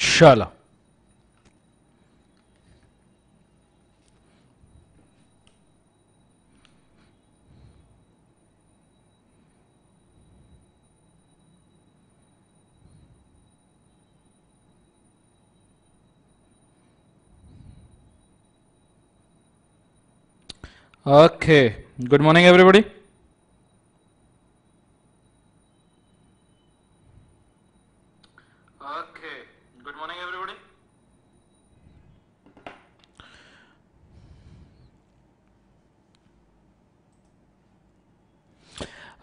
चलो Okay, good morning everybody.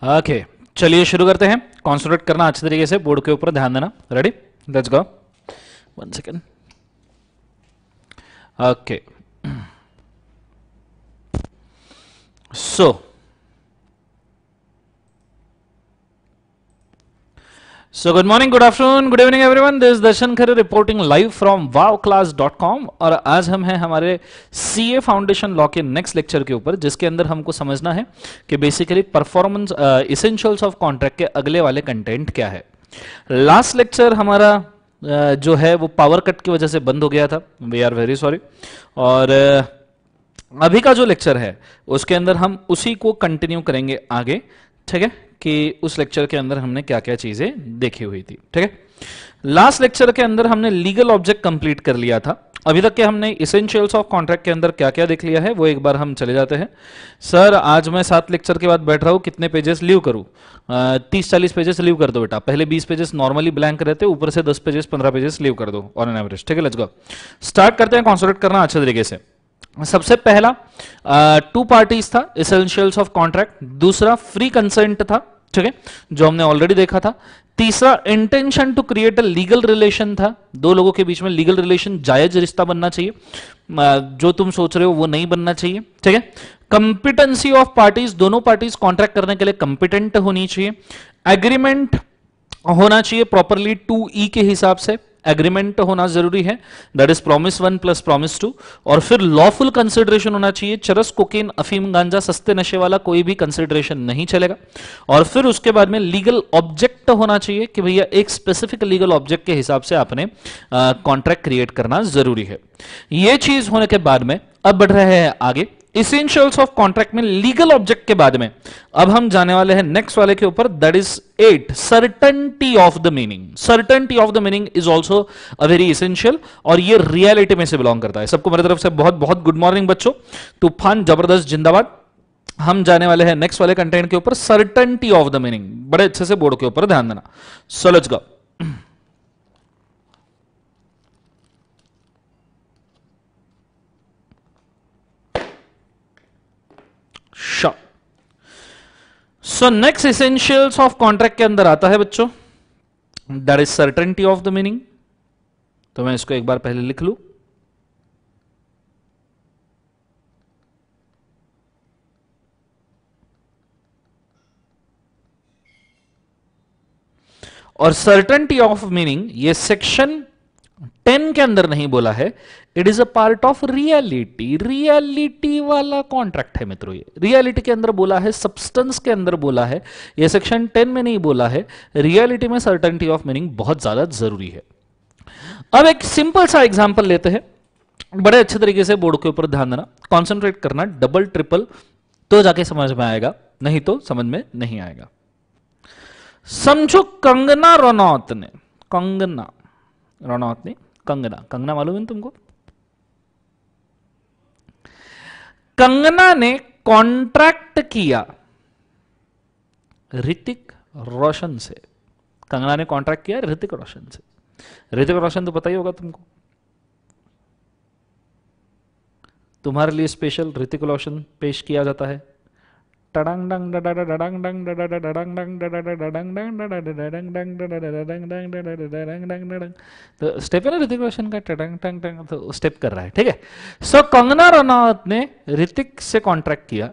Okay चलिए शुरू करते हैं कॉन्सेंट्रेट करना अच्छे तरीके से बोर्ड के ऊपर ध्यान देना ready let's go one second okay so So good morning, good afternoon, good this Darshan Khare reporting live from wow class dot com और आज हम हैं हमारे सी ए फाउंडेशन लॉ के नेक्स्ट लेक्चर के ऊपर जिसके अंदर हमको समझना है कि basically performance essentials of contract के अगले वाले कंटेंट क्या है लास्ट लेक्चर हमारा uh, जो है वो पावर कट की वजह से बंद हो गया था वी आर वेरी सॉरी और uh, अभी का जो लेक्चर है उसके अंदर हम उसी को कंटिन्यू करेंगे आगे ठीक है कि उस लेक्चर के अंदर हमने क्या क्या चीजें देखी हुई थी ठीक है लास्ट लेक्चर के अंदर हमने लीगल ऑब्जेक्ट कंप्लीट कर लिया था अभी तक के हमने इसेंशियल्स ऑफ कॉन्ट्रैक्ट के अंदर क्या क्या देख लिया है वो एक बार हम चले जाते हैं सर आज मैं सात लेक्चर के बाद बैठ रहा हूं कितने पेजेस लीव करूं तीस चालीस पेजेस लीव कर दो बेटा पहले बीस पेजेस नॉर्मली ब्लैंक रहते ऊपर से दस पेजेस पंद्रह पेजेस लीव कर दो ऑन एन एवरेज ठीक है लचगा स्टार्ट करते हैं कॉन्सेंट्रेट करना अच्छे तरीके से सबसे पहला टू पार्टीज था इसेंशियल्स ऑफ कॉन्ट्रैक्ट दूसरा फ्री कंसेंट था ठीक है जो हमने ऑलरेडी देखा था तीसरा intention to create a legal relation था दो लोगों के बीच में लीगल रिलेशन जायज रिश्ता बनना चाहिए जो तुम सोच रहे हो वो नहीं बनना चाहिए ठीक है कंपिटेंसी ऑफ पार्टीज दोनों पार्टीज कॉन्ट्रैक्ट करने के लिए कंपिटेंट होनी चाहिए एग्रीमेंट होना चाहिए प्रॉपरली टू ई के हिसाब से एग्रीमेंट होना जरूरी है that is promise one plus promise two और फिर लॉफुल कंसिडरेशन होना चाहिए चरस कोकेन अफीम गांजा सस्ते नशे वाला कोई भी कंसिडरेशन नहीं चलेगा और फिर उसके बाद में लीगल ऑब्जेक्ट होना चाहिए कि भैया एक स्पेसिफिक लीगल ऑब्जेक्ट के हिसाब से आपने कॉन्ट्रैक्ट क्रिएट करना जरूरी है यह चीज होने के बाद में अब बढ़ रहे हैं आगे इसेंशियल ऑफ कॉन्ट्रैक्ट में लीगल ऑब्जेक्ट के बाद में अब हम जाने वाले हैं नेक्स्ट वाले के ऊपर that is at certainty of the meaning certainty of the meaning is also a very essential और ये रियलिटी में से बिलोंग करता है सबको मेरी तरफ से बहुत बहुत गुड मॉर्निंग बच्चों तूफान जबरदस्त जिंदाबाद हम जाने वाले हैं नेक्स्ट वाले कंटेंट के ऊपर सर्टनटी ऑफ द मीनिंग बड़े अच्छे से बोर्ड के ऊपर ध्यान देना so let's go so next essentials of contract के अंदर आता है बच्चों that is certainty of the meaning तो मैं इसको एक बार पहले लिख लू और सर्टेनिटी ऑफ मीनिंग ये सेक्शन टेन के अंदर नहीं बोला है it is a part of reality reality वाला कॉन्ट्रैक्ट है मित्रों ये रियलिटी के अंदर बोला है सब्सटेंस के अंदर बोला है ये सेक्शन टेन में नहीं बोला है रियलिटी में सर्टनटी ऑफ मीनिंग बहुत ज्यादा जरूरी है अब एक सिंपल सा एग्जाम्पल लेते हैं बड़े अच्छे तरीके से बोर्ड के ऊपर ध्यान देना कॉन्सेंट्रेट करना डबल ट्रिपल तो जाके समझ में आएगा नहीं तो समझ में नहीं आएगा समझो कंगना रनौत ने कंगना रनौत ने कंगना कंगना मालूम है तुमको कंगना ने कॉन्ट्रैक्ट किया ऋतिक रोशन से कंगना ने कॉन्ट्रैक्ट किया ऋतिक रोशन से ऋतिक रोशन तो पता ही होगा तुमको तुम्हारे लिए स्पेशल ऋतिक रोशन पेश किया जाता है डडंग डंग डडडडंग डंग डडडडंग डंग डडडडंग डंग डडडडंग डंग डडडडंग डंग डडडडंग डंग डंग तो स्टेप है ना ऋतिक रोशन का टडंग टंग टंग तो स्टेप कर रहा है ठीक है सो कंगना रनौत ने ऋतिक से कॉन्ट्रैक्ट किया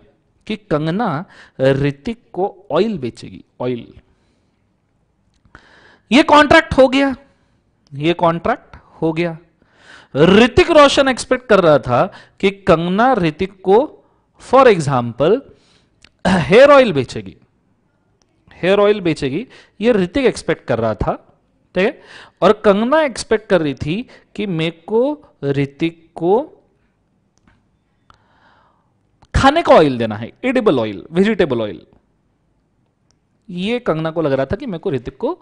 कि कंगना ऋतिक को ऑयल बेचेगी ऑयल ये कॉन्ट्रैक्ट हो गया ये कॉन्ट्रैक्ट हो गया ऋतिक रोशन एक्सपेक्ट कर रहा था कि कंगना ऋतिक को फॉर एग्जाम्पल हेयर ऑयल बेचेगी हेयर ऑयल बेचेगी ये ऋतिक एक्सपेक्ट कर रहा था ठीक है और कंगना एक्सपेक्ट कर रही थी कि मेरे को ऋतिक को खाने का ऑयल देना है एडिबल ऑयल वेजिटेबल ऑयल ये कंगना को लग रहा था कि मेरे को ऋतिक को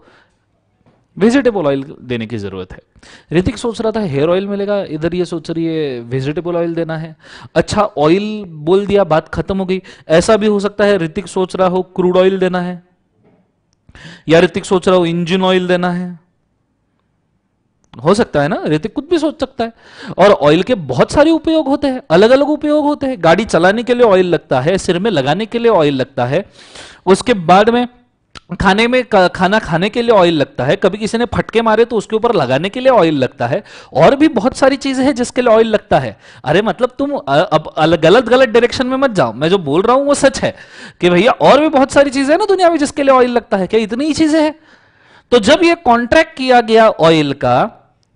वेजिटेबल ऑयल देने की ज़रूरत है ऋतिक सोच रहा था हेयर ऑयल मिलेगा इधर ये सोच रही है वेजिटेबल ऑयल देना है अच्छा ऑयल बोल दिया बात खत्म हो गई ऐसा भी हो सकता है ऋतिक सोच रहा हो क्रूड ऑयल देना है या ऋतिक सोच रहा हो इंजन ऑयल देना है हो सकता है ना ऋतिक कुछ भी सोच सकता है और ऑयल के बहुत सारे उपयोग होते हैं अलग अलग उपयोग होते हैं गाड़ी चलाने के लिए ऑयल लगता है सिर में लगाने के लिए ऑयल लगता है उसके बाद में खाने में खाना खाने के लिए ऑयल लगता है कभी किसी ने फटके मारे तो उसके ऊपर लगाने के लिए ऑयल लगता है और भी बहुत सारी चीजें हैं जिसके लिए ऑयल लगता है अरे मतलब तुम अब गलत गलत डायरेक्शन में मत जाओ मैं जो बोल रहा हूं वो सच है कि भैया और भी बहुत सारी चीजें हैं ना दुनिया में जिसके लिए ऑयल लगता है क्या इतनी ही चीजें हैं तो जब ये कॉन्ट्रैक्ट किया गया ऑयल का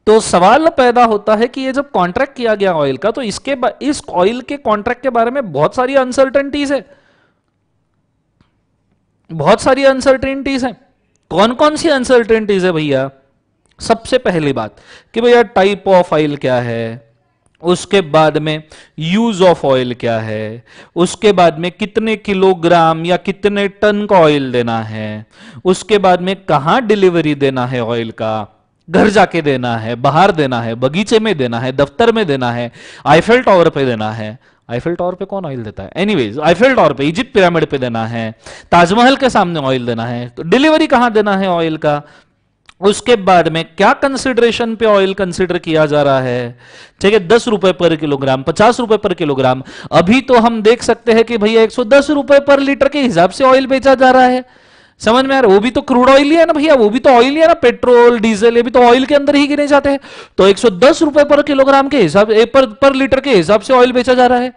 तो सवाल पैदा होता है कि ये जब कॉन्ट्रैक्ट किया गया ऑयल का तो इसके इस ऑयल के कॉन्ट्रैक्ट के बारे में बहुत सारी अनसर्टेंटीज है बहुत सारी अनसर्टेनिटीज हैं कौन कौन सी अनसर्टेनिटीज है भैया सबसे पहली बात कि भैया टाइप ऑफ ऑयल क्या है उसके बाद में यूज ऑफ ऑयल क्या है उसके बाद में कितने किलोग्राम या कितने टन का ऑयल देना है उसके बाद में कहा डिलीवरी देना है ऑयल का घर जाके देना है बाहर देना है बगीचे में देना है दफ्तर में देना है आईफेल टॉवर पे देना है आईफिल टॉवर पे कौन ऑयल देता है एनीवेज आईफिल टॉवर पे इजिप्ट पिरामिड पे देना है ताजमहल के सामने ऑयल देना है तो डिलीवरी कहां देना है ऑयल का उसके बाद में क्या कंसिडरेशन पे ऑयल कंसिडर किया जा रहा है ठीक है दस रुपए पर किलोग्राम पचास रुपए पर किलोग्राम अभी तो हम देख सकते हैं कि भैया एक सौ दस रुपए पर लीटर के हिसाब से ऑयल बेचा जा रहा है समझ में आ रहा है वो भी तो क्रूड ऑयल ही है ना भैया वो भी तो ऑयल ही है ना पेट्रोल डीजल ये भी तो ऑयल के अंदर ही गिने जाते हैं तो एक रुपए पर किलोग्राम के हिसाब पर, पर लीटर के हिसाब से ऑयल बेचा जा रहा है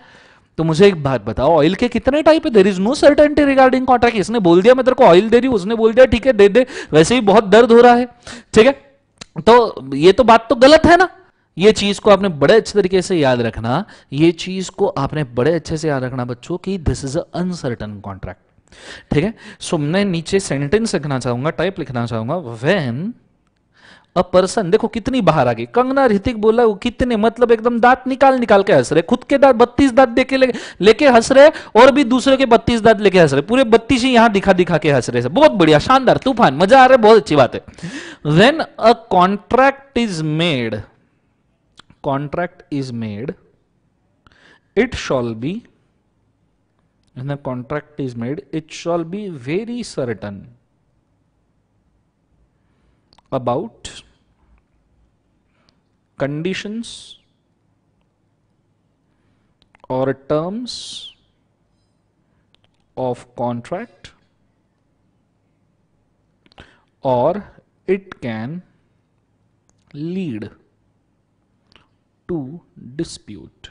तो मुझे एक बात बताओ ऑयल के कितने टाइप है there is no certainty regarding contract इसने बोल दिया मैं तेरे को ऑयल दे रही हूं उसने बोल दिया ठीक है दे दे वैसे ही बहुत दर्द हो रहा है ठीक है तो ये तो बात तो गलत है ना ये चीज को आपने बड़े अच्छे तरीके से याद रखना ये चीज को आपने बड़े अच्छे से याद रखना बच्चों की दिस इज अनसर्टन कॉन्ट्रैक्ट ठीक है सो मैं नीचे सेंटेंस लिखना चाहूंगा टाइप लिखना चाहूंगा वेन अ पर्सन देखो कितनी बाहर आ गई कंगना ऋतिक बोला वो कितने मतलब एकदम दांत निकाल निकाल के हंस रहे खुद के दांत बत्तीस दांत देके ले, लेके हंस रहे और भी दूसरे के बत्तीस दांत लेके हंस रहे पूरे बत्तीस ही यहां दिखा दिखा के हंस रहे बहुत बढ़िया शानदार तूफान मजा आ रहा है बहुत अच्छी बात है when a contract is made contract is made it shall be and the contract is made, it shall be very certain about conditions or terms of contract or it can lead to dispute.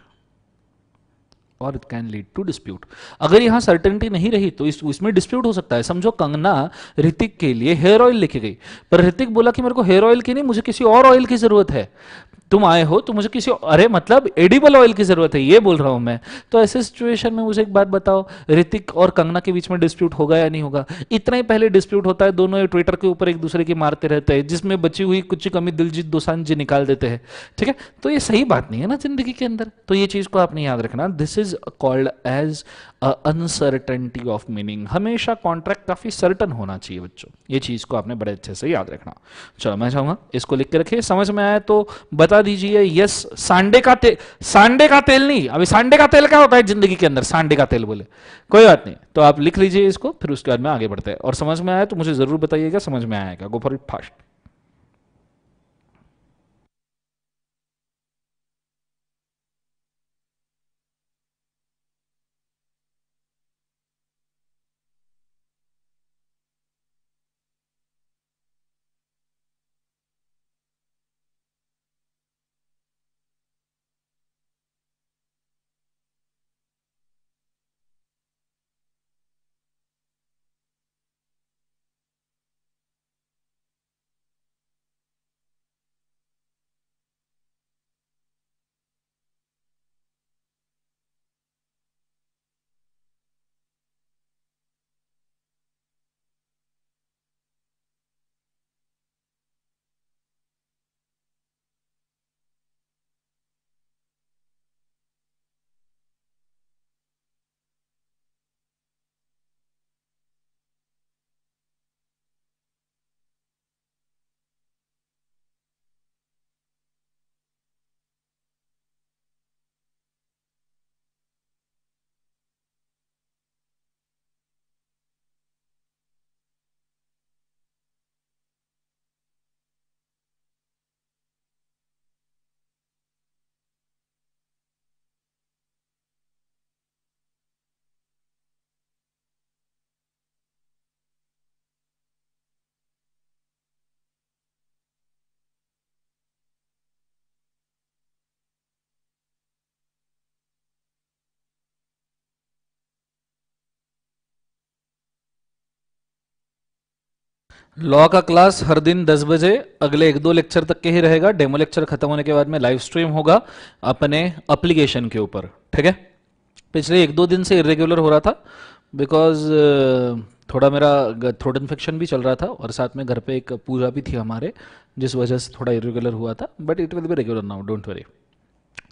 और it can lead to dispute अगर यहां certainty नहीं रही तो इस इसमें dispute हो सकता है समझो कंगना ऋतिक के लिए हेयर ऑयल लिखी गई पर ऋतिक बोला कि मेरे को हेयर ऑयल की नहीं मुझे किसी और ऑयल की जरूरत है तुम आए हो तो मुझे किसी अरे मतलब एडिबल ऑयल की जरूरत है ये बोल रहा हूं मैं तो ऐसे सिचुएशन में मुझे एक बात बताओ ऋतिक और कंगना के बीच में डिस्प्यूट होगा या नहीं होगा इतना ही पहले डिस्प्यूट होता है दोनों ट्विटर के ऊपर एक दूसरे की मारते रहते हैं जिसमें बची हुई कुछ कमी दिलजीत दोसान जी निकाल देते हैं ठीक है तो ये सही बात नहीं है ना जिंदगी के अंदर तो ये चीज को आपने याद रखना this is called as uncertainty of meaning हमेशा कॉन्ट्रैक्ट काफ़ी सर्टन होना चाहिए बच्चों ये चीज़ को आपने बड़े अच्छे से याद रखना चलो मैं चाहूंगा इसको लिख के रखिए समझ में आया तो बता दीजिए यस सांडे का तेल सांडे का तेल नहीं अभी सांडे का तेल क्या होता है जिंदगी के अंदर सांडे का तेल बोले कोई बात नहीं तो आप लिख लीजिए इसको फिर उसके बाद में आगे बढ़ते हैं और समझ में आया तो मुझे ज़रूर बताइएगा समझ में आएगा go for it fast law का क्लास हर दिन 10 बजे अगले एक दो लेक्चर तक के ही रहेगा डेमो लेक्चर खत्म होने के बाद में लाइव स्ट्रीम होगा अपने अप्लीकेशन के ऊपर ठीक है पिछले एक दो दिन से इरेगुलर हो रहा था बिकॉज थोड़ा मेरा थ्रोट इन्फेक्शन भी चल रहा था और साथ में घर पे एक पूजा भी थी हमारे जिस वजह से थोड़ा इरेगुलर हुआ था but it will be regular now don't worry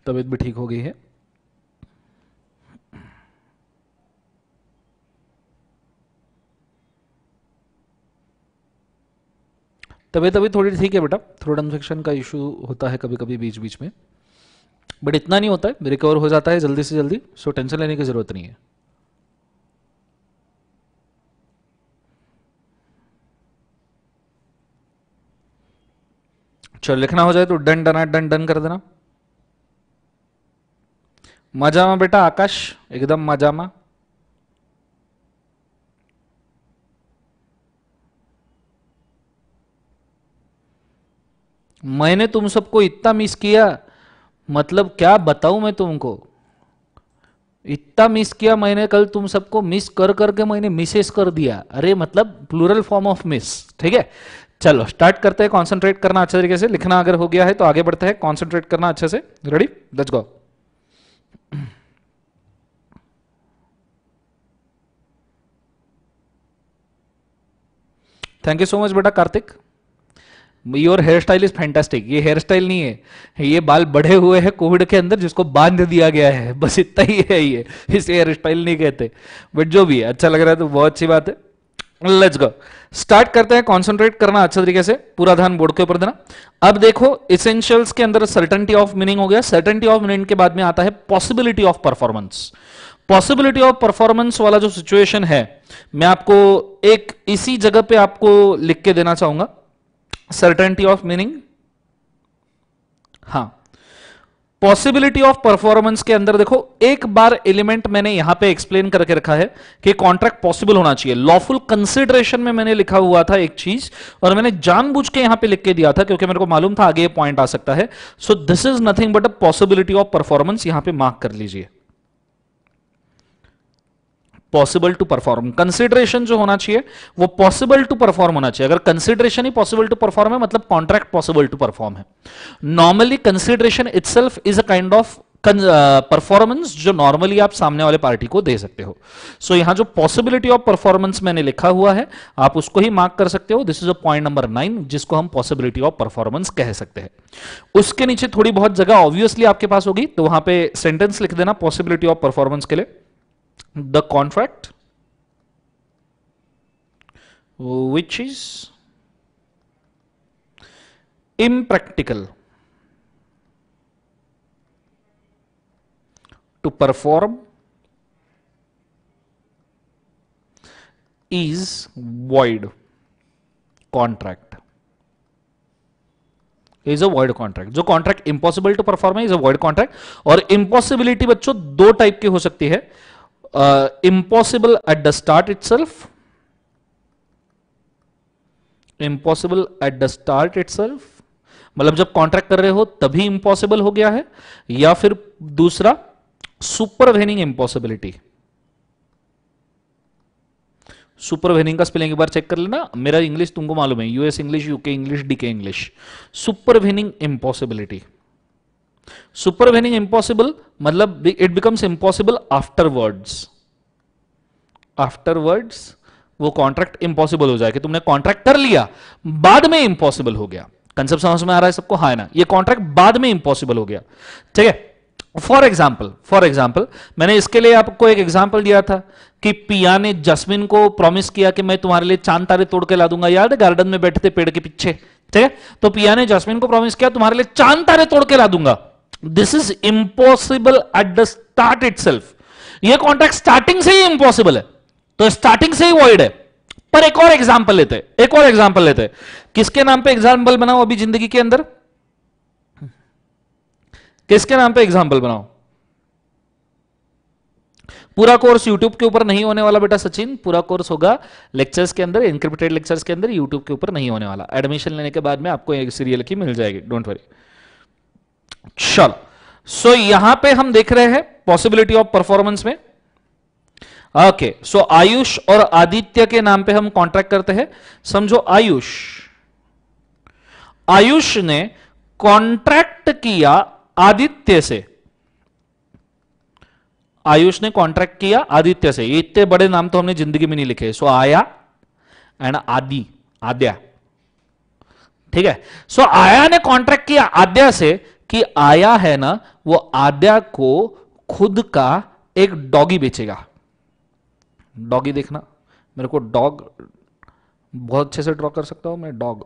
तबीयत भी ठीक हो गई है तबीयत अभी थोड़ी ठीक है बेटा थ्रोट इन्फेक्शन का इशू होता है कभी कभी बीच बीच में बट इतना नहीं होता है रिकवर हो जाता है जल्दी से जल्दी सो टेंशन लेने की ज़रूरत नहीं है चलो लिखना हो जाए तो डन डना डन डन कर देना मजामा बेटा आकाश एकदम मजामा मैंने तुम सबको इतना मिस किया मतलब क्या बताऊं मैं तुमको इतना मिस किया मैंने कल तुम सबको मिस कर करके मैंने मिसेस कर दिया अरे मतलब प्लूरल फॉर्म ऑफ मिस ठीक है चलो स्टार्ट करते हैं कॉन्सेंट्रेट करना अच्छे तरीके से लिखना अगर हो गया है तो आगे बढ़ते हैं कॉन्सेंट्रेट करना अच्छे से ready let's go thank you so much बेटा Kartik your hair style is fantastic ये हेयर स्टाइल नहीं है ये बाल बढ़े हुए हैं कोविड के अंदर जिसको बांध दिया गया है बस इतना ही है ये इसे हेयर स्टाइल नहीं कहते बट जो भी है अच्छा लग रहा है तो बहुत अच्छी बात है लेट्स गो स्टार्ट करते हैं कॉन्सेंट्रेट करना अच्छे तरीके से पूरा ध्यान बोर्ड के ऊपर देना अब देखो इसेंशियल्स के अंदर सर्टेनिटी ऑफ मीनिंग हो गया सर्टेनिटी ऑफ मीनिंग के बाद में आता है possibility of performance possibility of performance वाला जो सिचुएशन है मैं आपको एक इसी जगह पे आपको लिख के देना चाहूंगा सर्टेनिटी ऑफ मीनिंग हां पॉसिबिलिटी ऑफ परफॉर्मेंस के अंदर देखो एक बार एलिमेंट मैंने यहां पे एक्सप्लेन करके रखा है कि कॉन्ट्रैक्ट पॉसिबल होना चाहिए लॉफुल कंसिडरेशन में मैंने लिखा हुआ था एक चीज और मैंने जानबूझ के यहां पे लिख के दिया था क्योंकि मेरे को मालूम था आगे पॉइंट आ सकता है so this is nothing but a possibility of performance यहां पर मार्क कर लीजिए पॉसिबल टू परफॉर्म कंसिडरेशन जो होना चाहिए वो पॉसिबल टू परफॉर्म होना चाहिए अगर कंसिडरेशन ही पॉसिबल टू परफॉर्म है मतलब कॉन्ट्रैक्ट पॉसिबल टू परफॉर्म है normally consideration itself is a kind of performance जो नॉर्मली आप सामने वाले पार्टी को दे सकते हो सो so, यहां जो पॉसिबिलिटी ऑफ परफॉर्मेंस मैंने लिखा हुआ है आप उसको ही मार्क कर सकते हो this is a point number nine जिसको हम पॉसिबिलिटी ऑफ परफॉर्मेंस कह सकते हैं उसके नीचे थोड़ी बहुत जगह ऑब्वियसली आपके पास होगी तो वहां पे सेंटेंस लिख देना पॉसिबिलिटी ऑफ परफॉर्मेंस के लिए the contract which is impractical to perform is void contract is a void contract जो कॉन्ट्रैक्ट इंपॉसिबल टू परफॉर्म है इज अ वर्ड कॉन्ट्रैक्ट और इंपॉसिबिलिटी बच्चों दो टाइप की हो सकती है uh, impossible at the start itself impossible at the start it मतलब जब कॉन्ट्रैक्ट कर रहे हो तभी इंपॉसिबल हो गया है या फिर दूसरा सुपरवेनिंग इंपॉसिबिलिटी सुपरवेनिंग का स्पेलिंग एक बार चेक कर लेना मेरा इंग्लिश तुमको मालूम है US English UK English DK English supervening impossibility supervening impossible मतलब it becomes impossible afterwards afterwards वो कॉन्ट्रैक्ट इंपॉसिबल हो जाए कि तुमने कॉन्ट्रैक्ट कर लिया बाद में इंपॉसिबल हो गया कंसेप्ट समझ में आ रहा है सबको हाँ ना ये कॉन्ट्रैक्ट बाद में इंपॉसिबल हो गया ठीक है फॉर एग्जाम्पल फॉर एग्जाम्पल मैंने इसके लिए आपको एक एग्जाम्पल दिया था कि पिया ने जस्मिन को प्रॉमिस किया कि मैं तुम्हारे लिए चांद तारे तोड़ के ला दूंगा याद है गार्डन में बैठे थे पेड़ के पीछे ठीक है तो पिया ने जस्मिन को प्रॉमिस किया तुम्हारे लिए चांद तारे तोड़ के ला दूंगा this is impossible at the start self ये कॉन्ट्रैक्ट स्टार्टिंग से ही इंपॉसिबल है तो स्टार्टिंग से ही वॉइड है पर एक और एग्जाम्पल लेते हैं एक और एग्जाम्पल लेते हैं किसके नाम पे एग्जाम्पल बनाओ अभी जिंदगी के अंदर किसके नाम पे एग्जाम्पल बनाओ पूरा कोर्स यूट्यूब के ऊपर नहीं होने वाला बेटा सचिन पूरा कोर्स होगा लेक्चर्स के अंदर इंक्रिप्टेड लेक्चर्स के अंदर यूट्यूब के ऊपर नहीं होने वाला एडमिशन लेने के बाद में आपको एक सीरियल की मिल जाएगी डोंट वरी चलो सो so, यहां पे हम देख रहे हैं पॉसिबिलिटी ऑफ परफॉर्मेंस में ओके सो आयुष और आदित्य के नाम पे हम कॉन्ट्रैक्ट करते हैं समझो आयुष आयुष ने कॉन्ट्रैक्ट किया आदित्य से आयुष ने कॉन्ट्रैक्ट किया आदित्य से इतने बड़े नाम तो हमने जिंदगी में नहीं लिखे सो so, आया एंड आदि आद्या ठीक है सो so, आया ने कॉन्ट्रैक्ट किया आद्या से कि आया है ना वो आद्या को खुद का एक डॉगी बेचेगा डॉगी देखना मेरे को डॉग बहुत अच्छे से ड्रॉ कर सकता हूं मैं डॉग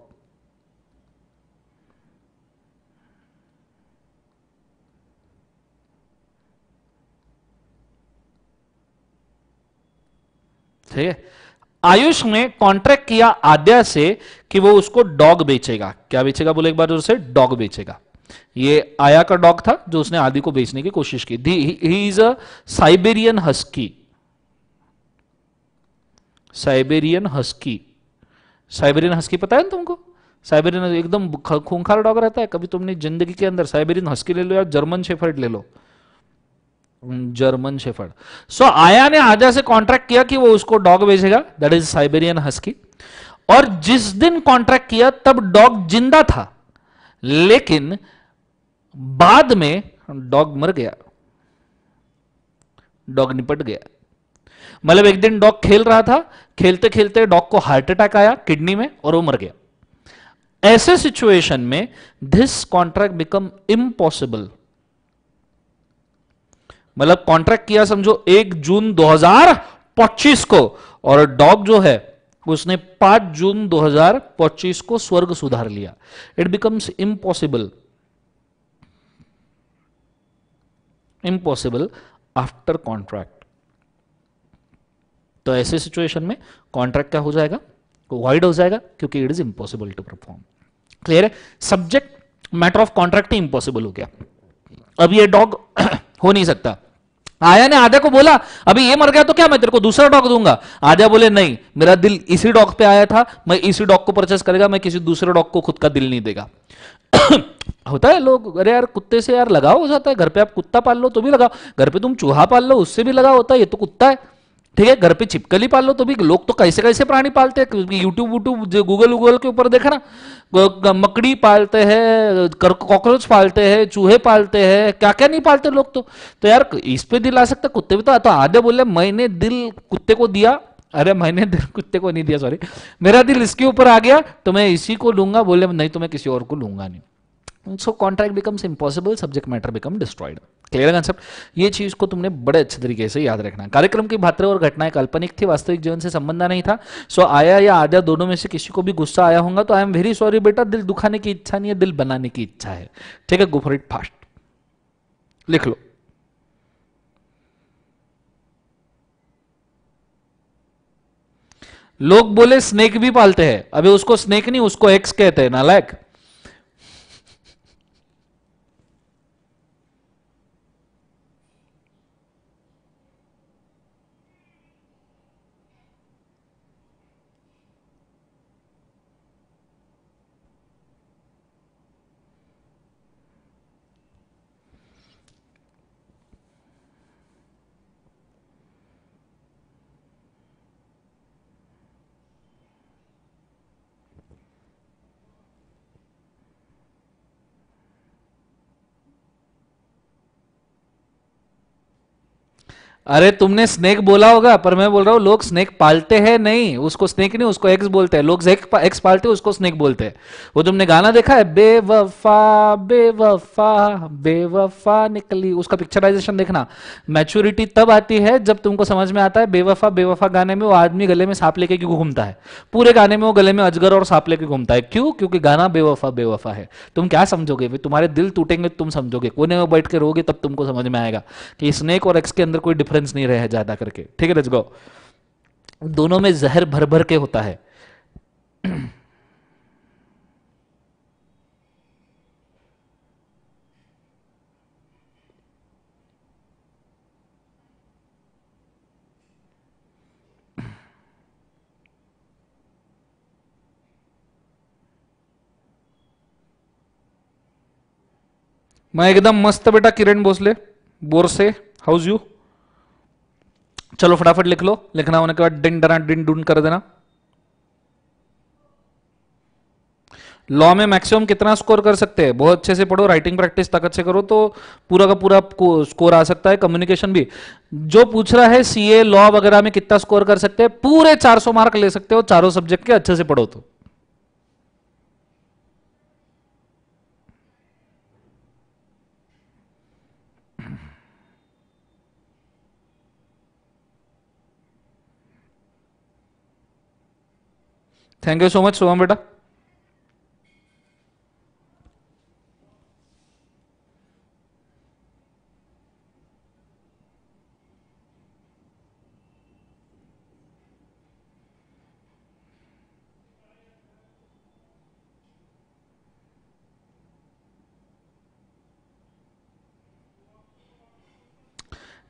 ठीक है आयुष ने कॉन्ट्रैक्ट किया आद्या से कि वो उसको डॉग बेचेगा क्या बेचेगा बोले एक बार उसे डॉग बेचेगा ये आया का डॉग था जो उसने आदि को बेचने की कोशिश की दी he is a Siberian husky Siberian husky Siberian husky पता है ना तुमको साइबेरियन एकदम खूंखार डॉग रहता है कभी तुमने जिंदगी के अंदर साइबेरियन हस्की ले लो या जर्मन शेफर्ड ले लो जर्मन शेफर्ड सो so, आया ने आजा से कॉन्ट्रैक्ट किया कि वो उसको डॉग बेचेगा दैट इज साइबेरियन हस्की और जिस दिन कॉन्ट्रैक्ट किया तब डॉग जिंदा था लेकिन बाद में डॉग मर गया डॉग निपट गया मतलब एक दिन डॉग खेल रहा था खेलते खेलते डॉग को हार्ट अटैक आया किडनी में और वो मर गया ऐसे सिचुएशन में दिस कॉन्ट्रैक्ट बिकम इम्पॉसिबल मतलब कॉन्ट्रैक्ट किया समझो एक जून 2025 को और डॉग जो है उसने 5 जून 2025 को स्वर्ग सुधार लिया it becomes impossible impossible after contract तो ऐसे सिचुएशन में कॉन्ट्रैक्ट क्या हो जाएगा वाइड हो जाएगा क्योंकि it is impossible to perform clear है सब्जेक्ट मैटर ऑफ कॉन्ट्रैक्ट ही इम्पॉसिबल हो गया अब ये डॉग हो नहीं सकता आया ने आद्या को बोला अभी ये मर गया तो क्या मैं तेरे को दूसरा डॉग दूंगा आद्या बोले नहीं मेरा दिल इसी डॉग पे आया था मैं इसी डॉग को परचेस करेगा मैं किसी दूसरे डॉग को खुद का दिल नहीं देगा होता है लोग अरे यार कुत्ते से यार लगाव हो जाता है घर पे आप कुत्ता पाल लो तो भी लगाओ घर पे तुम चूहा पाल लो उससे भी लगाव होता है ये तो कुत्ता है ठीक है घर पे छिपकली पाल लो तो भी लोग तो कैसे कैसे प्राणी पालते हैं यूट्यूब वूट्यूब गूगल वूगल के ऊपर देखा ना मकड़ी पालते हैं कॉकरोच पालते हैं चूहे पालते हैं क्या क्या नहीं पालते लोग तो तो यार इस पे दिल आ सकता कुत्ते पे तो, तो आधे बोले मैंने दिल कुत्ते को दिया अरे मैंने दिल कुत्ते को नहीं दिया सॉरी मेरा दिल इसके ऊपर आ गया तो मैं इसी को लूंगा बोले नहीं तो मैं किसी और को लूंगा नहीं so contract becomes impossible subject matter become destroyed clear concept ये चीज को तुमने बड़े अच्छे तरीके से याद रखना कार्यक्रम की भात्र और घटनाएं काल्पनिक थी वास्तविक जीवन से संबंध नहीं था सो आया या आद्या दोनों में से किसी को भी गुस्सा आया होगा तो आई एम वेरी सॉरी बेटा दिल दुखाने की इच्छा नहीं है दिल बनाने की इच्छा है ठीक है गो फॉर इट फास्ट लिख लो लोग बोले स्नेक भी पालते हैं अभी उसको स्नेक नहीं उसको एक्स कहते हैं नालायक अरे तुमने स्नेक बोला होगा पर मैं बोल रहा हूँ लोग स्नेक पालते हैं नहीं उसको स्नेक नहीं उसको एक्स बोलते हैं लोग एक, पा, एक्स पालते हैं उसको स्नेक बोलते हैं वो तुमने गाना देखा है बेवफा बेवफा बेवफा निकली उसका पिक्चराइजेशन देखना मैच्योरिटी तब आती है जब तुमको समझ में आता है बेवफा बेवफा गाने में वो आदमी गले में सांप लेके क्यों घूमता है पूरे गाने में वो गले में अजगर और सांप लेके घूमता है क्यों क्योंकि गाना बेवफा बेवफा है तुम क्या समझोगे तुम्हारे दिल टूटेंगे तुम समझोगे कोने में बैठ के रोगे तब तुमको समझ में आएगा कि स्नेक और एक्स के अंदर कोई डिफरेंस नहीं रहे ज्यादा करके ठीक है रजगो दोनों में जहर भर भर के होता है मैं एकदम मस्त बेटा किरण भोसले बोर से यू चलो फटाफट लिख लो लिखना होने के बाद डिन डरा डिन डून कर देना लॉ में मैक्सिमम कितना स्कोर कर सकते हैं बहुत अच्छे से पढ़ो राइटिंग प्रैक्टिस ताकत से करो तो पूरा का पूरा स्कोर आ सकता है कम्युनिकेशन भी जो पूछ रहा है सीए लॉ वगैरह में कितना स्कोर कर सकते हैं पूरे 400 मार्क ले सकते हो चारों सब्जेक्ट के अच्छे से पढ़ो तो thank you so much Shubham बेटा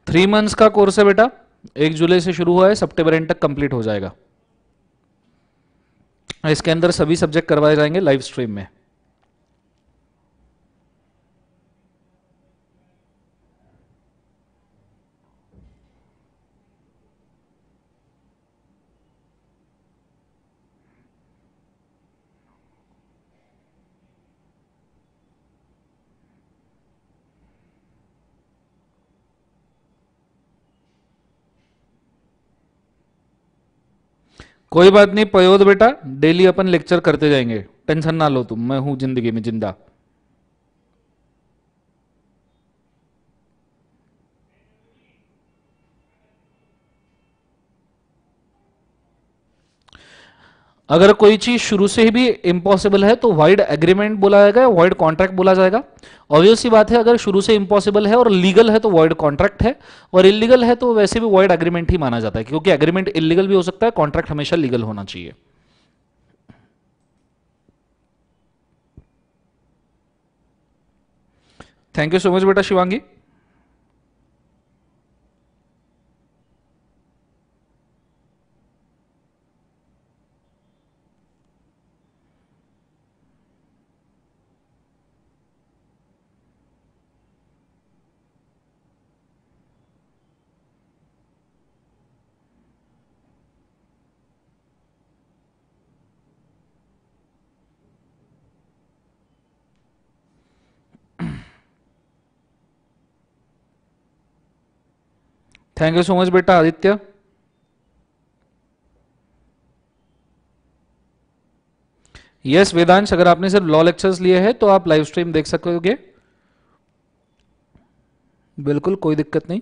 थ्री मंथ्स का कोर्स है बेटा एक जुलाई से शुरू हुआ है सितंबर एंड तक कंप्लीट हो जाएगा इसके अंदर सभी सब्जेक्ट करवाए जाएंगे लाइव स्ट्रीम में कोई बात नहीं पयोद बेटा डेली अपन लेक्चर करते जाएंगे टेंशन ना लो तुम मैं हूं जिंदगी में जिंदा अगर कोई चीज शुरू से ही भी इम्पॉसिबल है तो वाइड एग्रीमेंट बोला जाएगा वाइड कॉन्ट्रैक्ट बोला जाएगा ऑब्वियस ही बात है अगर शुरू से इम्पॉसिबल है और लीगल है तो वाइड कॉन्ट्रैक्ट है और इलीगल है तो वैसे भी वाइड एग्रीमेंट ही माना जाता है क्योंकि एग्रीमेंट इलीगल भी हो सकता है कॉन्ट्रैक्ट हमेशा लीगल होना चाहिए थैंक यू सो मच बेटा Shivangi thank you so much बेटा आदित्य यस वेदांश अगर आपने सिर्फ लॉ लेक्चर्स लिए हैं तो आप लाइव स्ट्रीम देख सकोगे बिल्कुल कोई दिक्कत नहीं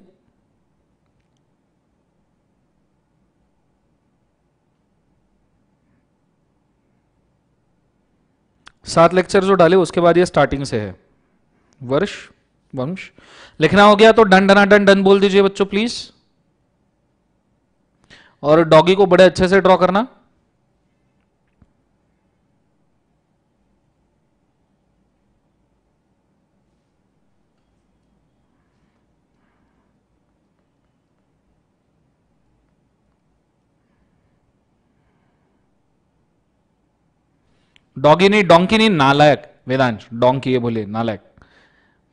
सात लेक्चर जो डाले उसके बाद ये स्टार्टिंग से है वर्ष वंश लिखना हो गया तो डन डना डन डन बोल दीजिए बच्चों प्लीज और डॉगी को बड़े अच्छे से ड्रॉ करना डॉगी नहीं डोंकी नहीं नालायक वेदांश डोंकी ये बोले नालायक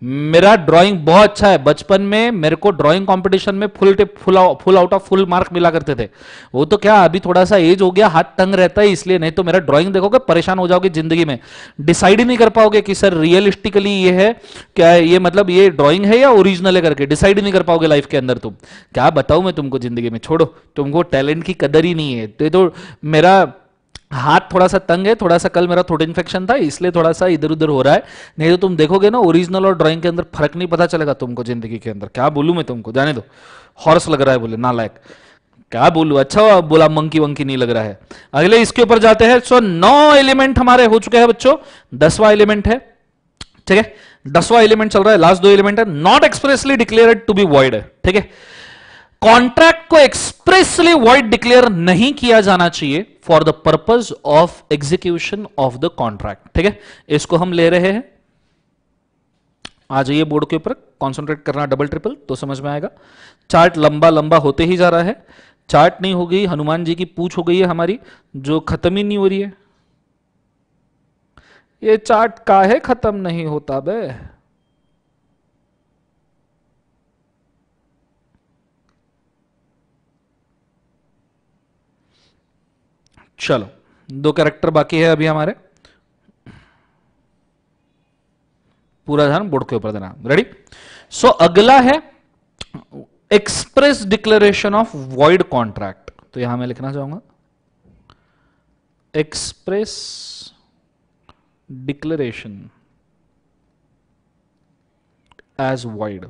मेरा ड्राइंग बहुत अच्छा है बचपन में मेरे को ड्राइंग कंपटीशन में full tip full full out of full mark मिला करते थे वो तो क्या अभी थोड़ा सा एज हो गया हाथ तंग रहता है इसलिए नहीं तो मेरा ड्राइंग देखोगे परेशान हो जाओगे जिंदगी में डिसाइड ही नहीं कर पाओगे कि सर रियलिस्टिकली ये है क्या ये मतलब ये ड्रॉइंग है या ओरिजिनल है करके डिसाइड ही नहीं कर पाओगे लाइफ के अंदर तुम क्या बताऊं मैं तुमको जिंदगी में छोड़ो तुमको टैलेंट की कदर ही नहीं है तो ये तो मेरा हाथ थोड़ा सा तंग है थोड़ा सा कल मेरा थ्रोट इन्फेक्शन था इसलिए थोड़ा सा इधर उधर हो रहा है नहीं तो तुम देखोगे ना ओरिजिनल और ड्राइंग के अंदर फर्क नहीं पता चलेगा तुमको जिंदगी के अंदर क्या बोलू मैं तुमको जाने दो हॉर्स लग रहा है बोले ना लायक क्या बोलू अच्छा बोला मंकी वंकी नहीं लग रहा है अगले इसके ऊपर जाते हैं सो नौ एलिमेंट हमारे हो चुके हैं बच्चों दसवा एलिमेंट है ठीक है दसवा एलिमेंट चल रहा है लास्ट दो एलिमेंट है not expressly declare to be void ठीक है कॉन्ट्रैक्ट को एक्सप्रेसली वर्ड डिक्लेयर नहीं किया जाना चाहिए for the purpose of execution of the contract ठीक है इसको हम ले रहे हैं आ जाइए बोर्ड के ऊपर कॉन्सेंट्रेट करना डबल ट्रिपल तो समझ में आएगा चार्ट लंबा लंबा होते ही जा रहा है चार्ट नहीं हो गई हनुमान जी की पूछ हो गई है हमारी जो खत्म ही नहीं हो रही है ये चार्ट का है खत्म नहीं होता बे चलो दो कैरेक्टर बाकी है अभी हमारे पूरा ध्यान बोर्ड के ऊपर देना रेडी सो अगला है express declaration of void contract तो यहां मैं लिखना चाहूंगा express declaration as void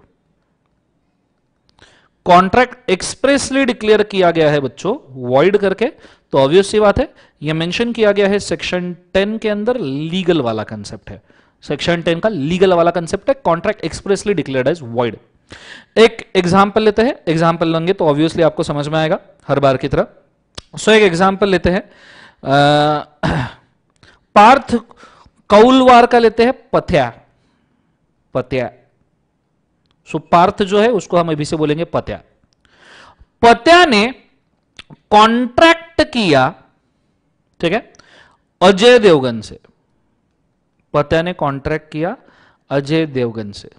contract expressly declare किया गया है बच्चों वॉइड करके तो ऑब्वियस सी बात है ये मेंशन किया गया है सेक्शन 10 के अंदर लीगल वाला कंसेप्ट है सेक्शन 10 का लीगल वाला कंसेप्ट है contract expressly declared as void एक एग्जाम्पल लेते हैं एग्जाम्पल लेंगे तो ऑब्वियसली आपको समझ में आएगा हर बार की तरह सो एक एग्जाम्पल लेते हैं पार्थ कौलवार का लेते हैं पथ्या पथ्या सो पार्थ जो है उसको हम अभी से बोलेंगे पत्या पत्या ने कॉन्ट्रैक्ट किया ठीक है अजय देवगन से पत्या ने कॉन्ट्रैक्ट किया अजय देवगन से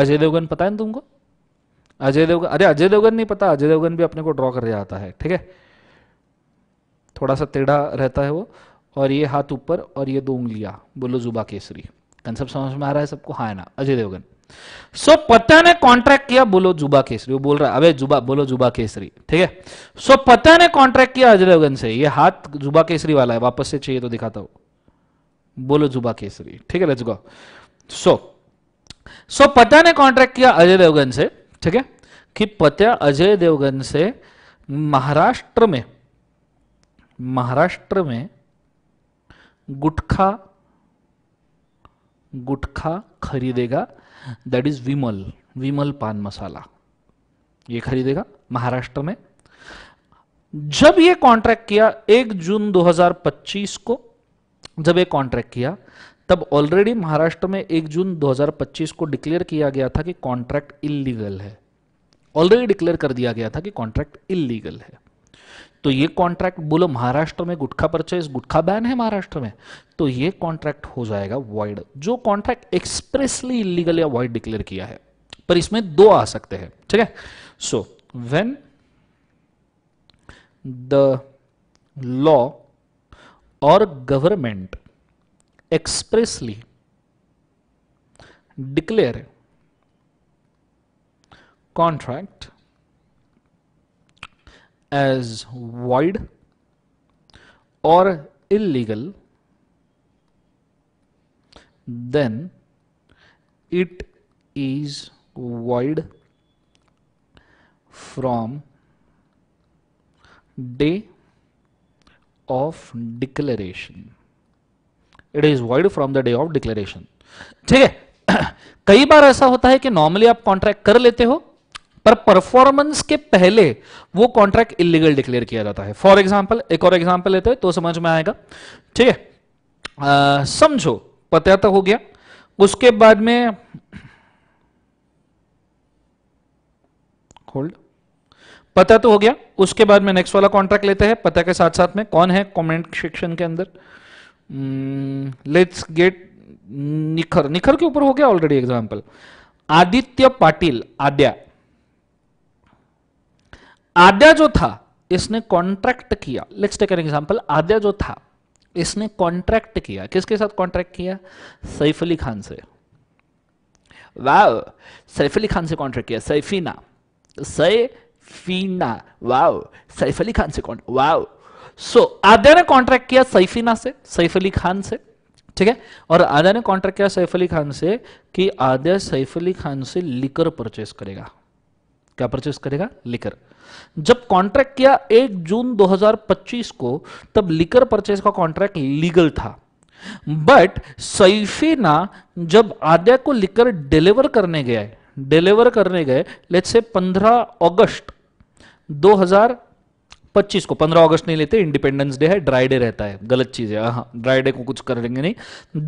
अजय देवगन पता है ना तुमको अजय देवगन अरे अजय देवगन नहीं पता अजय देवगन भी अपने को ड्रॉ कर जाता है ठीक है थोड़ा सा टेढ़ा रहता है वो और ये हाथ ऊपर और ये दो उंगलियां बोलो जुबा केसरी कंसेप्ट समझ में आ रहा है सबको हाँ ना अजय देवगन सो पता ने कॉन्ट्रैक्ट किया बोलो जुबा केसरी वो बोल रहा है अबे जुबा बोलो जुबा केसरी ठीक है सो पता ने कॉन्ट्रैक्ट किया अजरवगन से ये हाथ जुबा केसरी वाला है वापस से चाहिए तो दिखाता हूं बोलो जुबा केसरी ठीक है लेट्स गो सो सो पता ने कॉन्ट्रैक्ट किया अजय देवगन से ठीक है कि पत्या अजय देवगन से महाराष्ट्र में महाराष्ट्र में गुटखा गुटखा खरीदेगा दैट इज़ विमल विमल पान मसाला ये खरीदेगा महाराष्ट्र में जब ये कॉन्ट्रैक्ट किया 1 जून 2025 को जब ये कॉन्ट्रैक्ट किया तब ऑलरेडी महाराष्ट्र में 1 जून 2025 को डिक्लेयर किया गया था कि कॉन्ट्रैक्ट इलीगल है ऑलरेडी डिक्लेयर कर दिया गया था कि कॉन्ट्रैक्ट इलीगल है तो ये कॉन्ट्रैक्ट बोलो महाराष्ट्र में गुटखा परचेज गुटखा बैन है महाराष्ट्र में तो ये कॉन्ट्रैक्ट हो जाएगा वॉइड जो कॉन्ट्रैक्ट एक्सप्रेसली इलीगल या वॉइड डिक्लेयर किया है पर इसमें दो आ सकते हैं ठीक है सो वेन द लॉ और government expressly declare contract as void और illegal then it is void from day of declaration it is void from the day of declaration ठीक है कई बार ऐसा होता है कि नॉर्मली आप कॉन्ट्रैक्ट कर लेते हो पर परफॉर्मेंस के पहले वो कॉन्ट्रैक्ट इलीगल डिक्लेयर किया जाता है फॉर एग्जाम्पल एक और एग्जाम्पल लेते हैं तो समझ में आएगा ठीक है समझो पता हो गया उसके बाद में होल्ड पता तो हो गया उसके बाद में नेक्स्ट वाला कॉन्ट्रैक्ट लेते हैं पता के साथ साथ में कौन है कमेंट सेक्शन के अंदर लेट्स hmm, गेट निखर निखर के ऊपर हो गया ऑलरेडी एग्जाम्पल आदित्य पाटिल आद्या आद्या जो था इसने कॉन्ट्रैक्ट किया let's take an example Aadya जो था इसने कॉन्ट्रैक्ट किया किसके साथ कॉन्ट्रैक्ट किया सैफ अली खान से वाव सैफ अली खान से कॉन्ट्रैक्ट किया सैफीना सैफीना वाव सैफ अली खान से कॉन्ट्रैक्ट वाव सो आद्या ने कॉन्ट्रैक्ट किया सैफीना से सैफ अली खान से ठीक है और आद्या ने कॉन्ट्रैक्ट किया सैफ अली खान से कि आद्या सैफ अली खान से लिकर परचेस करेगा क्या परचेस करेगा लिकर जब कॉन्ट्रैक्ट किया 1 जून 2025 को तब लिकर परचेस का कॉन्ट्रैक्ट लीगल था बट सैफीना जब आद्या को लिकर डिलीवर करने गया डिलीवर करने गए लेट से 15 अगस्त पच्चीस को पंद्रह अगस्त नहीं लेते इंडिपेंडेंस डे है ड्राई डे रहता है गलत चीज है हाँ ड्राई डे को कुछ करेंगे नहीं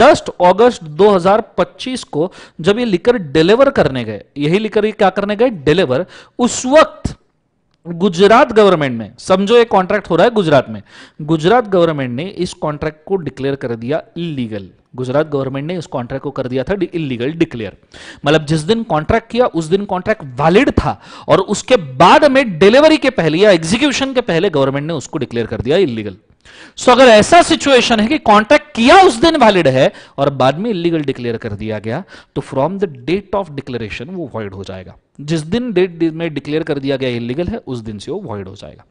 दस अगस्त 2025 को जब ये लिकर डिलीवर करने गए यही लिकर ये क्या करने गए डिलीवर उस वक्त गुजरात गवर्नमेंट में समझो एक कॉन्ट्रैक्ट हो रहा है गुजरात में गुजरात गवर्नमेंट ने इस कॉन्ट्रैक्ट को डिक्लेयर कर दिया इलीगल गुजरात गवर्नमेंट ने इस कॉन्ट्रैक्ट को कर दिया था इलीगल डिक्लेयर मतलब जिस दिन कॉन्ट्रैक्ट किया उस दिन कॉन्ट्रैक्ट वैलिड था और उसके बाद में डिलीवरी के पहले या एग्जीक्यूशन के पहले गवर्नमेंट ने उसको डिक्लेयर कर दिया इलीगल सो so, अगर ऐसा सिचुएशन है कि कॉन्ट्रैक्ट किया उस दिन वैलिड है और बाद में इलीगल डिक्लेयर कर दिया गया तो from the date of declaration वो वॉइड हो जाएगा जिस दिन डेट में डिक्लेयर कर दिया गया इलीगल है उस दिन से वो वॉइड हो जाएगा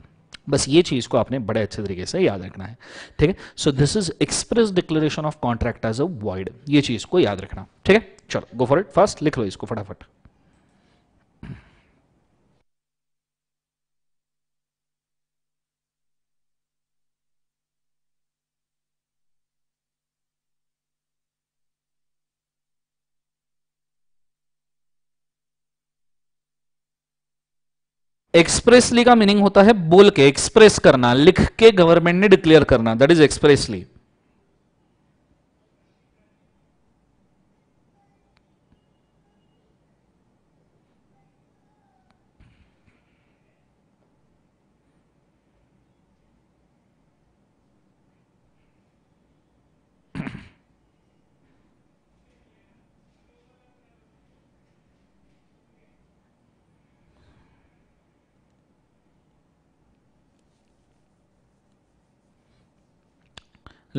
बस ये चीज़ को आपने बड़े अच्छे तरीके से याद रखना है ठीक है so this is express declaration of contract as a void ये चीज़ को याद रखना ठीक है चलो गो फॉर इट फर्स्ट लिख लो इसको फटाफट एक्सप्रेसली का मीनिंग होता है बोल के एक्सप्रेस करना लिख के गवर्नमेंट ने डिक्लेयर करना दैट इज एक्सप्रेसली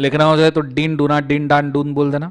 लिखना हो जाए तो डीन डूना डीन डान डून बोल देना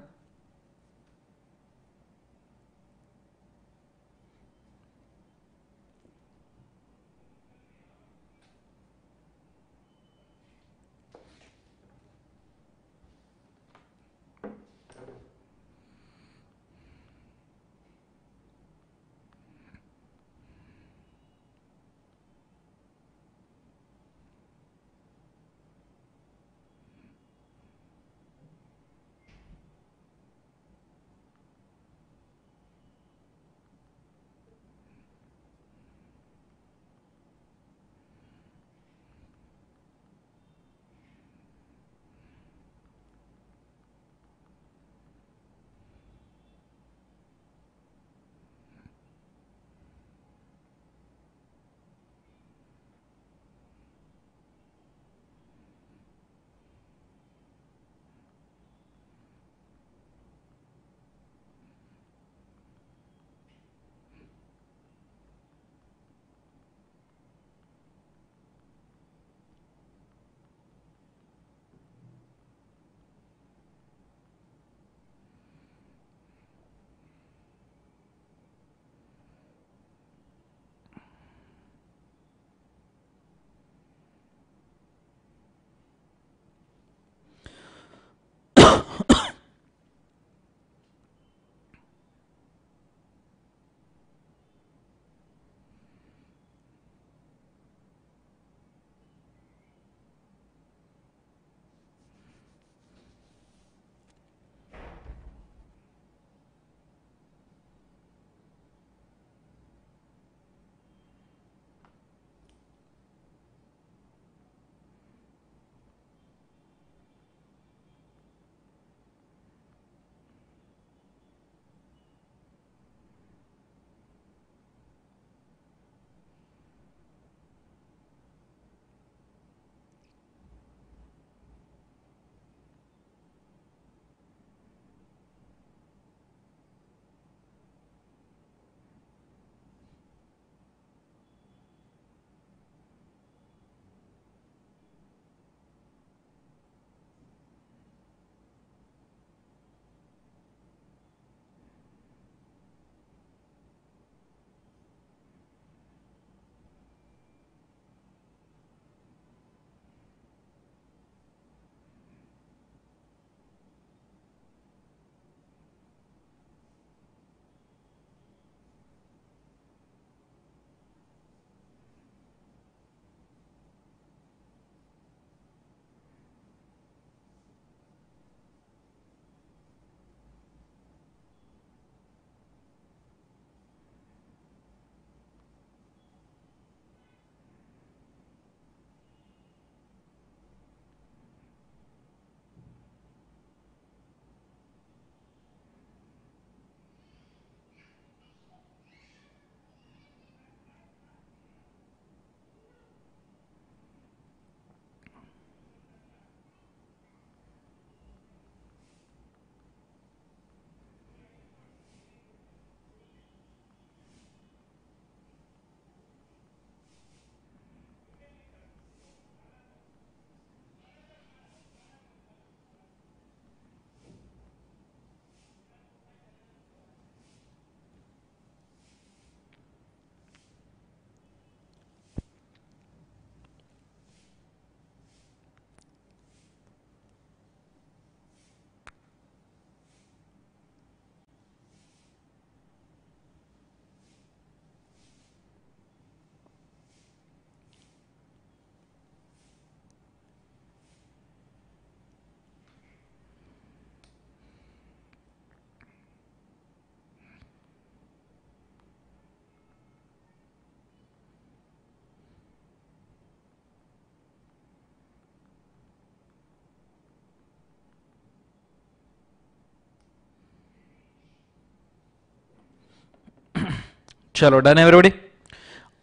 चलो done everybody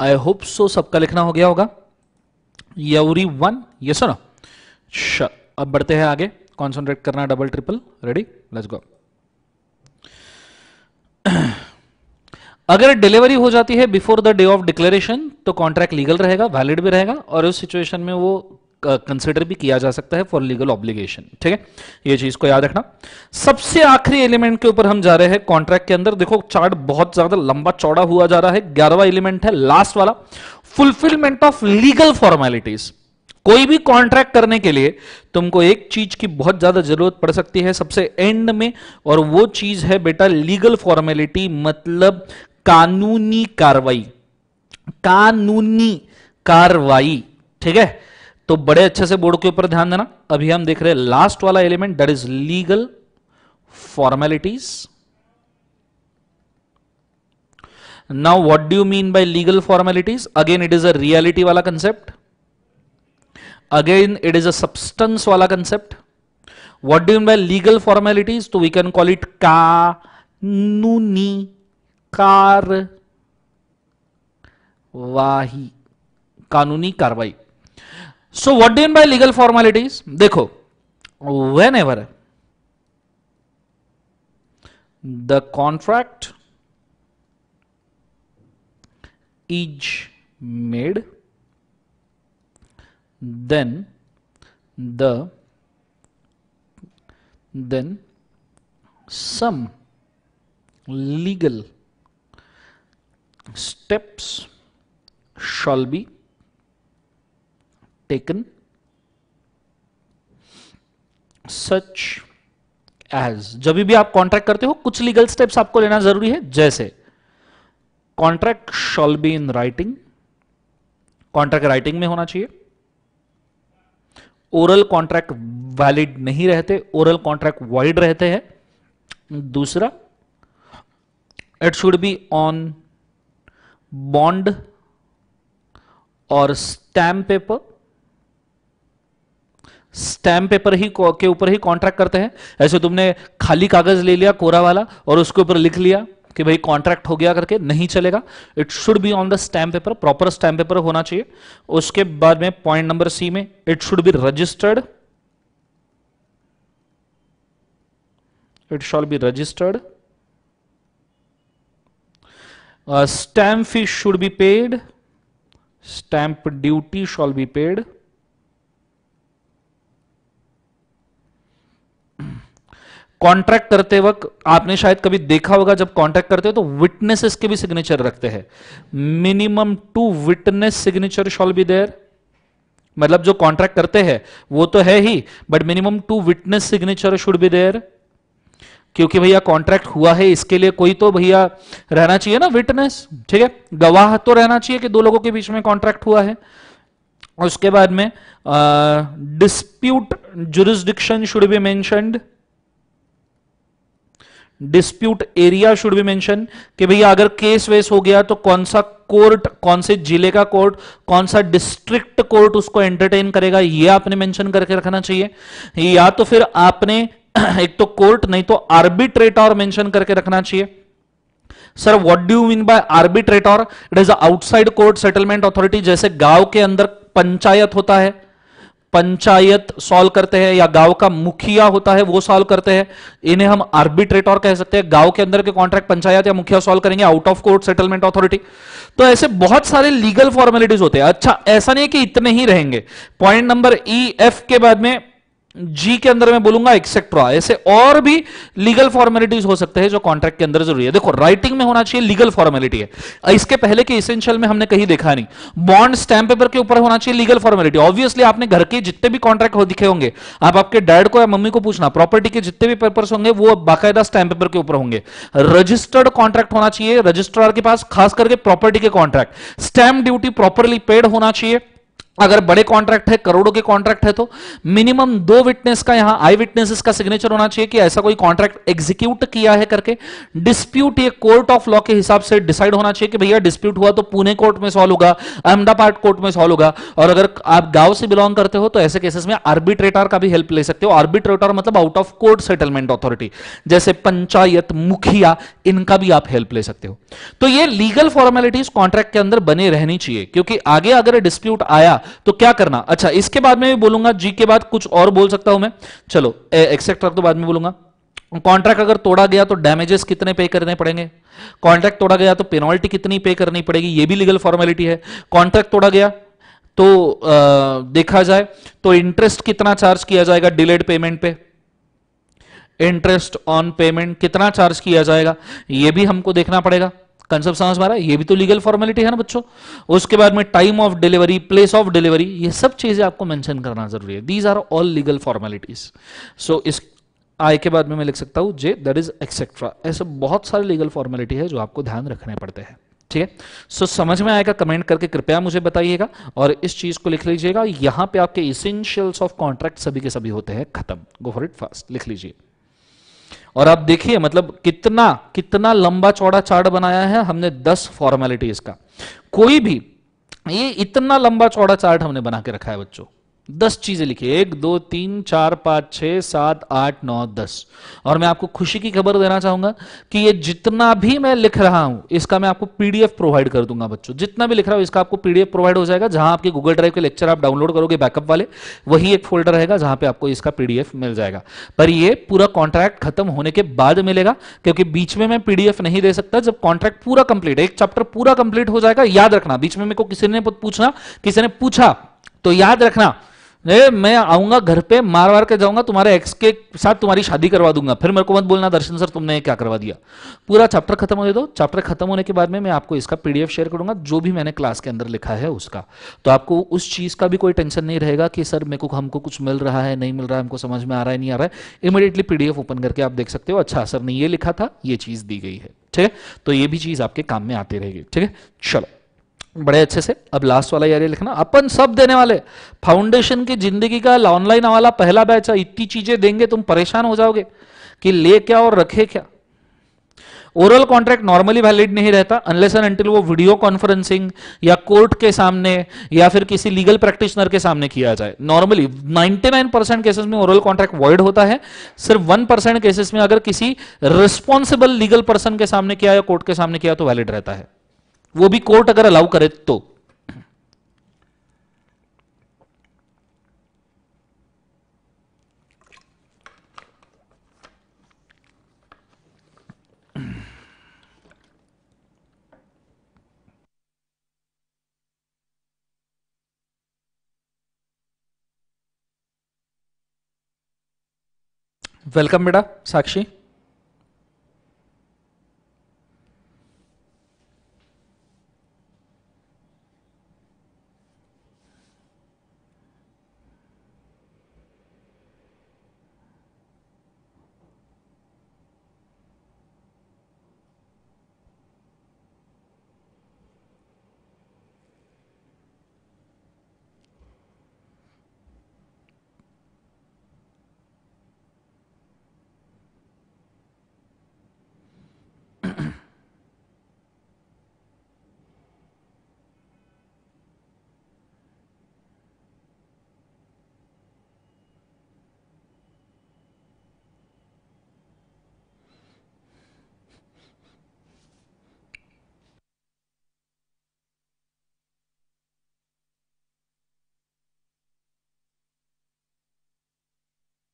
I hope so सबका लिखना हो गया होगा यवरी वन ये सुनो अब बढ़ते हैं आगे कॉन्सेंट्रेट करना double triple ready let's go अगर डिलीवरी हो जाती है before the day of declaration तो कॉन्ट्रैक्ट लीगल रहेगा वैलिड भी रहेगा और उस सिचुएशन में वो कंसिडर भी किया जा सकता है फॉर लीगल ऑब्लिगेशन ठीक है ये चीज को याद रखना सबसे आखिरी एलिमेंट के ऊपर हम जा रहे हैं कॉन्ट्रैक्ट के अंदर देखो चार्ट बहुत ज्यादा लंबा चौड़ा हुआ जा रहा है ग्यारहवा एलिमेंट है लास्ट वाला फुलफिलमेंट ऑफ लीगल फॉर्मेलिटीज कोई भी कॉन्ट्रैक्ट करने के लिए तुमको एक चीज की बहुत ज्यादा जरूरत पड़ सकती है सबसे एंड में और वो चीज है बेटा लीगल फॉर्मेलिटी मतलब कानूनी कार्रवाई कानूनी कार्रवाई ठीक है तो बड़े अच्छे से बोर्ड के ऊपर ध्यान देना अभी हम देख रहे हैं लास्ट वाला element that is legal formalities now what do you mean by legal formalities again it is a reality वाला concept again it is a substance वाला concept what do mean by legal formalities तो we can call it का नूनी car वाही कानूनी कार्रवाई So what do you mean by legal formalities? देखो, whenever the contract is made, then the then some legal steps shall be taken such as जब भी आप contract करते हो कुछ लीगल स्टेप्स आपको लेना जरूरी है जैसे contract shall be in writing contract writing में होना चाहिए ओरल कॉन्ट्रैक्ट वैलिड नहीं रहते ओरल कॉन्ट्रैक्ट वॉइड रहते हैं दूसरा it should be on bond और स्टैम्प पेपर स्टैम्प पेपर ही के ऊपर ही कॉन्ट्रैक्ट करते हैं ऐसे तुमने खाली कागज ले लिया कोरा वाला और उसके ऊपर लिख लिया कि भाई कॉन्ट्रैक्ट हो गया करके नहीं चलेगा it should be on the stamp paper proper stamp paper होना चाहिए उसके बाद में पॉइंट नंबर सी में it should be registered it shall be registered stamp fee should be paid stamp duty shall be paid contract करते वक्त आपने शायद कभी देखा होगा जब कॉन्ट्रैक्ट करते हो तो विटनेसेस के भी सिग्नेचर रखते हैं minimum two witness signature shall be there मतलब जो कॉन्ट्रैक्ट करते हैं वो तो है ही but minimum two witness signature should be there क्योंकि भैया कॉन्ट्रैक्ट हुआ है इसके लिए कोई तो भैया रहना चाहिए ना विटनेस ठीक है गवाह तो रहना चाहिए कि दो लोगों के बीच में कॉन्ट्रैक्ट हुआ है उसके बाद में dispute jurisdiction should be mentioned dispute area should be mention कि भैया अगर केस वेस हो गया तो कौन सा कोर्ट कौन से जिले का कोर्ट कौन सा डिस्ट्रिक्ट कोर्ट उसको एंटरटेन करेगा ये आपने मेंशन करके रखना चाहिए या तो फिर आपने एक तो कोर्ट नहीं तो आर्बिट्रेटर मेंशन करके रखना चाहिए sir what do you mean by arbitrator it is outside court settlement authority जैसे गांव के अंदर पंचायत होता है पंचायत सॉल्व करते हैं या गांव का मुखिया होता है वो सॉल्व करते हैं इन्हें हम आर्बिट्रेटर कह सकते हैं गांव के अंदर के कॉन्ट्रैक्ट पंचायत या मुखिया सॉल्व करेंगे out of court settlement authority तो ऐसे बहुत सारे लीगल फॉर्मेलिटीज होते हैं अच्छा ऐसा नहीं है कि इतने ही रहेंगे पॉइंट नंबर ई एफ के बाद में जी के अंदर मैं बोलूंगा एक्सेट्रा ऐसे और भी लीगल फॉर्मेलिटीज हो सकते हैं जो कॉन्ट्रैक्ट के अंदर जरूरी है देखो राइटिंग में होना चाहिए लीगल फॉर्मेलिटी है इसके पहले के इसेंशियल में हमने कहीं देखा नहीं बॉन्ड स्टैम्प पेपर के ऊपर होना चाहिए लीगल फॉर्मेलिटी ऑब्वियसली आपने घर के जितने भी कॉन्ट्रैक्ट हो दिखे होंगे आप आपके डैड को या मम्मी को पूछना प्रॉपर्टी के जितने भी पेपर होंगे वो बाकायदा स्टैंप पेपर के ऊपर होंगे रजिस्टर्ड कॉन्ट्रैक्ट होना चाहिए रजिस्ट्रार के पास खास करके प्रॉपर्टी के contract stamp duty properly paid होना चाहिए अगर बड़े कॉन्ट्रैक्ट है करोड़ों के कॉन्ट्रैक्ट है तो मिनिमम दो विटनेस का यहां आई विटनेसेस का सिग्नेचर होना चाहिए कि ऐसा कोई कॉन्ट्रैक्ट एग्जीक्यूट किया है करके डिस्प्यूट ये कोर्ट ऑफ लॉ के हिसाब से डिसाइड होना चाहिए कि भैया डिस्प्यूट हुआ तो पुणे कोर्ट में सॉल्व होगा अहमदाबाद कोर्ट में सॉल्व होगा और अगर आप गांव से बिलोंग करते हो तो ऐसे केसेस में आर्बिट्रेटर का भी हेल्प ले सकते हो आर्बिट्रेटर मतलब out of court settlement authority जैसे पंचायत मुखिया इनका भी आप हेल्प ले सकते हो तो ये लीगल फॉर्मेलिटीज कॉन्ट्रैक्ट के अंदर बने रहनी चाहिए क्योंकि आगे अगर डिस्प्यूट आया तो क्या करना अच्छा इसके बाद में भी बोलूंगा जी के बाद कुछ और बोल सकता हूं मैं चलो एक्सेट्रा तो बाद में बोलूंगा कॉन्ट्रैक्ट अगर तोड़ा गया तो डैमेजेस कितने पे करने पड़ेंगे कॉन्ट्रैक्ट तोड़ा गया तो पेनल्टी कितनी पे करनी पड़ेगी ये भी लीगल फॉर्मेलिटी है कॉन्ट्रैक्ट तोड़ा गया तो आ, देखा जाए तो इंटरेस्ट कितना चार्ज किया जाएगा डिलेड पेमेंट पे इंटरेस्ट ऑन पेमेंट कितना चार्ज किया जाएगा यह भी हमको देखना पड़ेगा कंसेप्ट समझ में रहा है ये भी तो लीगल फॉर्मेलिटी है ना बच्चों उसके बाद में time of delivery place of delivery ये सब चीजें आपको मेंशन करना जरूरी है these are all legal formalities so इस आई के बाद में मैं लिख सकता हूं जे दैट इज एक्सेट्रा ऐसे बहुत सारे लीगल फॉर्मेलिटी है जो आपको ध्यान रखने पड़ते हैं ठीक है सो समझ में आएगा कमेंट करके कृपया मुझे बताइएगा और इस चीज को लिख लीजिएगा यहां पे आपके इसेंशियल्स ऑफ कॉन्ट्रैक्ट सभी के सभी होते हैं खत्म गो फॉर इट फास्ट लिख लीजिए और आप देखिए मतलब कितना कितना लंबा चौड़ा चार्ट बनाया है हमने दस फॉर्मेलिटीज का कोई भी ये इतना लंबा चौड़ा चार्ट हमने बना के रखा है बच्चों दस चीजें लिखी एक दो तीन चार पांच छह सात आठ नौ दस और मैं आपको खुशी की खबर देना चाहूंगा कि ये जितना भी मैं लिख रहा हूं इसका मैं आपको पीडीएफ प्रोवाइड कर दूंगा बच्चों जितना भी लिख रहा हूं इसका आपको पीडीएफ प्रोवाइड हो जाएगा जहां आपके गूगल ड्राइव के लेक्चर आप डाउनलोड करोगे बैकअप वाले वही एक फोल्डर रहेगा जहां पर आपको इसका पीडीएफ मिल जाएगा पर यह पूरा कॉन्ट्रैक्ट खत्म होने के बाद मिलेगा क्योंकि बीच में मैं पीडीएफ नहीं दे सकता जब कॉन्ट्रैक्ट पूरा कंप्लीट एक चैप्टर पूरा कंप्लीट हो जाएगा याद रखना बीच में मेरे को किसी ने पूछना किसी ने पूछा तो याद रखना मैं आऊंगा घर पे मार मार के जाऊंगा तुम्हारे एक्स के साथ तुम्हारी शादी करवा दूंगा फिर मेरे को मत बोलना दर्शन सर तुमने क्या करवा दिया पूरा चैप्टर खत्म होने दो चैप्टर खत्म होने के बाद में मैं आपको इसका पीडीएफ शेयर करूंगा जो भी मैंने क्लास के अंदर लिखा है उसका तो आपको उस चीज का भी कोई टेंशन नहीं रहेगा कि सर मेरे को हमको कुछ मिल रहा है नहीं मिल रहा है हमको समझ में आ रहा है नहीं आ रहा है इमीडिएटली पीडीएफ ओपन करके आप देख सकते हो अच्छा सर ने ये लिखा था ये चीज दी गई है ठीक है तो ये भी चीज आपके काम में आती रहेगी ठीक है चलो बड़े अच्छे से अब लास्ट वाला यार ये लिखना अपन सब देने वाले फाउंडेशन की जिंदगी का ऑनलाइन वाला पहला बैच है इतनी चीजें देंगे तुम परेशान हो जाओगे कि ले क्या और रखे क्या ओरल कॉन्ट्रैक्ट नॉर्मली वैलिड नहीं रहता अनलेस एंड अनटिल वो वीडियो कॉन्फ्रेंसिंग या कोर्ट के सामने या फिर किसी लीगल प्रैक्टिशनर के सामने किया जाए नॉर्मली 99 परसेंट केसेस में ओरल कॉन्ट्रैक्ट वॉइड होता है सिर्फ 1 परसेंट केसेस में अगर किसी रिस्पॉन्सिबल लीगल पर्सन के सामने किया या कोर्ट के सामने किया तो वैलिड रहता है वो भी कोर्ट अगर अलाउ करे तो वेलकम बेटा साक्षी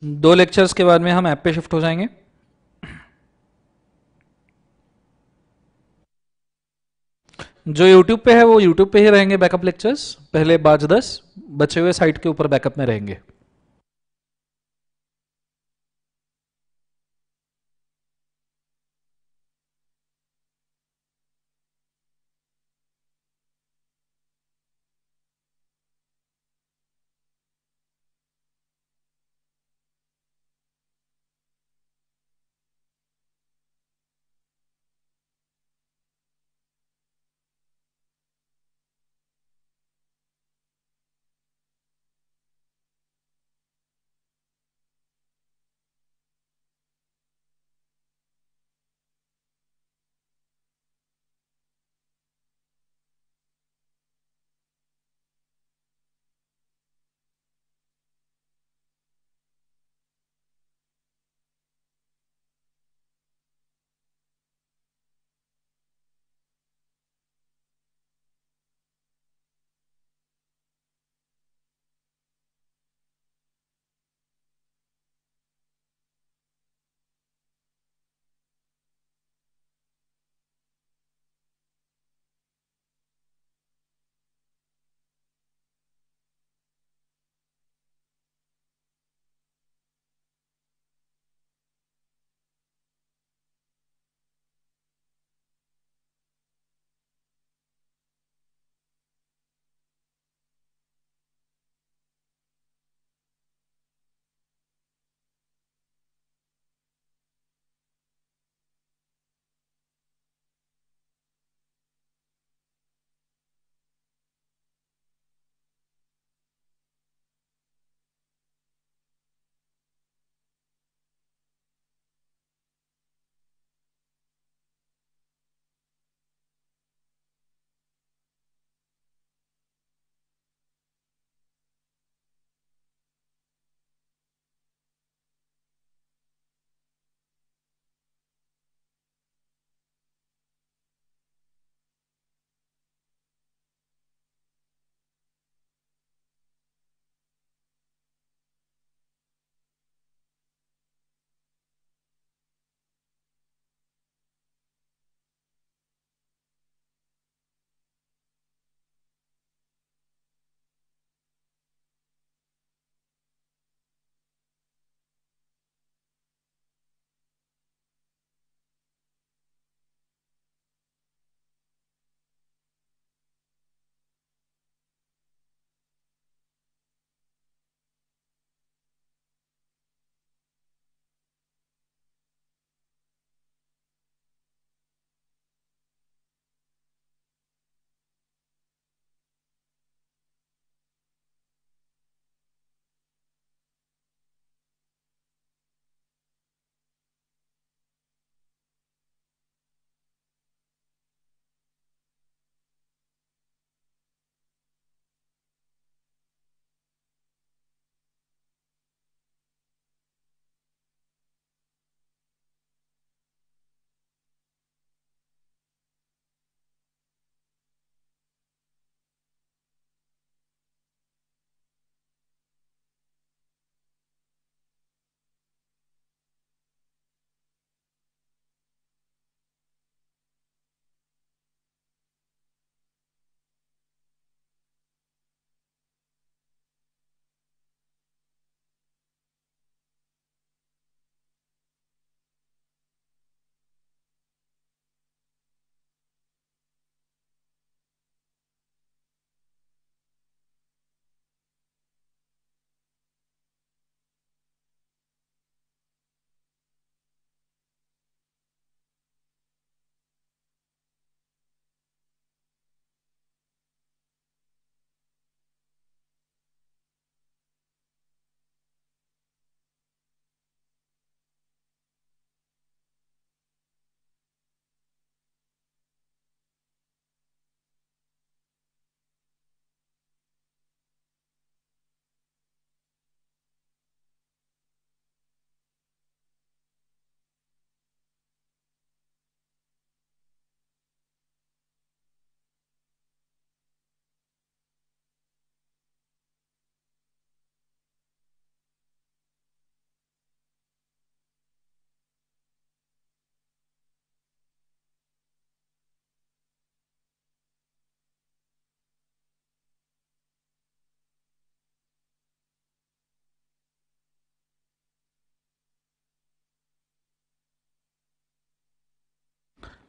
दो लेक्चर्स के बाद में हम ऐप पे शिफ्ट हो जाएंगे जो यूट्यूब पे है वो यूट्यूब पे ही रहेंगे बैकअप लेक्चर्स पहले बाज दस बचे हुए साइट के ऊपर बैकअप में रहेंगे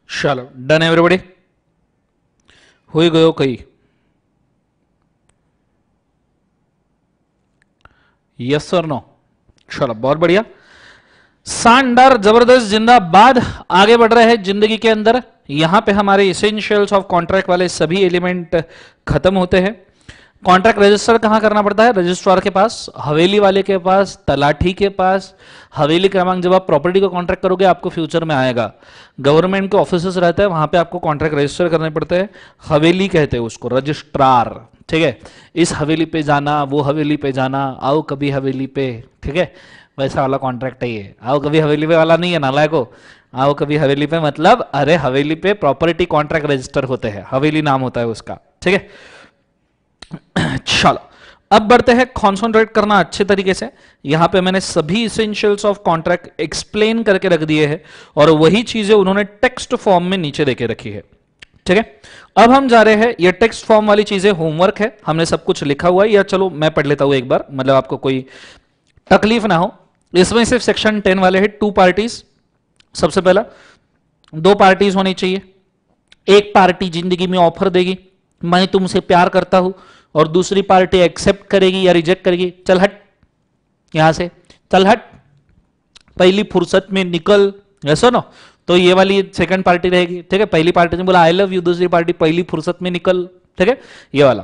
चलो डन एवरीबडी हो ही गयो कई यस और नो चलो बहुत बढ़िया शानदार जबरदस्त जिंदाबाद आगे बढ़ रहे हैं जिंदगी के अंदर यहां पे हमारे इसेंशियल्स ऑफ कॉन्ट्रैक्ट वाले सभी एलिमेंट खत्म होते हैं कॉन्ट्रैक्ट रजिस्टर कहां करना पड़ता है रजिस्ट्रार के पास हवेली वाले के पास तलाठी के पास हवेली क्रमांक जब आप प्रॉपर्टी को कॉन्ट्रैक्ट करोगे आपको फ्यूचर में आएगा गवर्नमेंट के ऑफिस रहते हैं वहां पे आपको कॉन्ट्रैक्ट रजिस्टर करने पड़ते हैं हवेली कहते हैं उसको रजिस्ट्रार ठीक है इस हवेली पे जाना वो हवेली पे जाना आओ कभी हवेली पे ठीक है वैसा वाला कॉन्ट्रैक्ट है ये आओ कभी हवेली पे वाला नहीं है नाला को आओ कभी हवेली पे मतलब अरे हवेली पे प्रॉपर्टी कॉन्ट्रैक्ट रजिस्टर होते हैं हवेली नाम होता है उसका ठीक है चलो अब बढ़ते हैं कॉन्सेंट्रेट करना अच्छे तरीके से यहां पे मैंने सभी इसेंशियल्स ऑफ कॉन्ट्रैक्ट एक्सप्लेन करके रख दिए हैं और वही चीजें उन्होंने टेक्स्ट फॉर्म में नीचे देके रखी है ठीक है अब हम जा रहे हैं ये टेक्स्ट फॉर्म वाली चीजें होमवर्क है हमने सब कुछ लिखा हुआ है या चलो मैं पढ़ लेता हूं एक बार मतलब आपको कोई तकलीफ ना हो इसमें सिर्फ सेक्शन टेन वाले है टू पार्टीज सबसे पहला दो पार्टीज होनी चाहिए एक पार्टी जिंदगी में ऑफर देगी मैं तुमसे प्यार करता हूं और दूसरी पार्टी एक्सेप्ट करेगी या रिजेक्ट करेगी चल हट यहां से चल हट पहली फुर्सत में निकल ऐसा ना तो ये वाली सेकंड पार्टी रहेगी ठीक है पहली पार्टी ने बोला आई लव यू दूसरी पार्टी पहली फुर्सत में निकल ठीक है ये वाला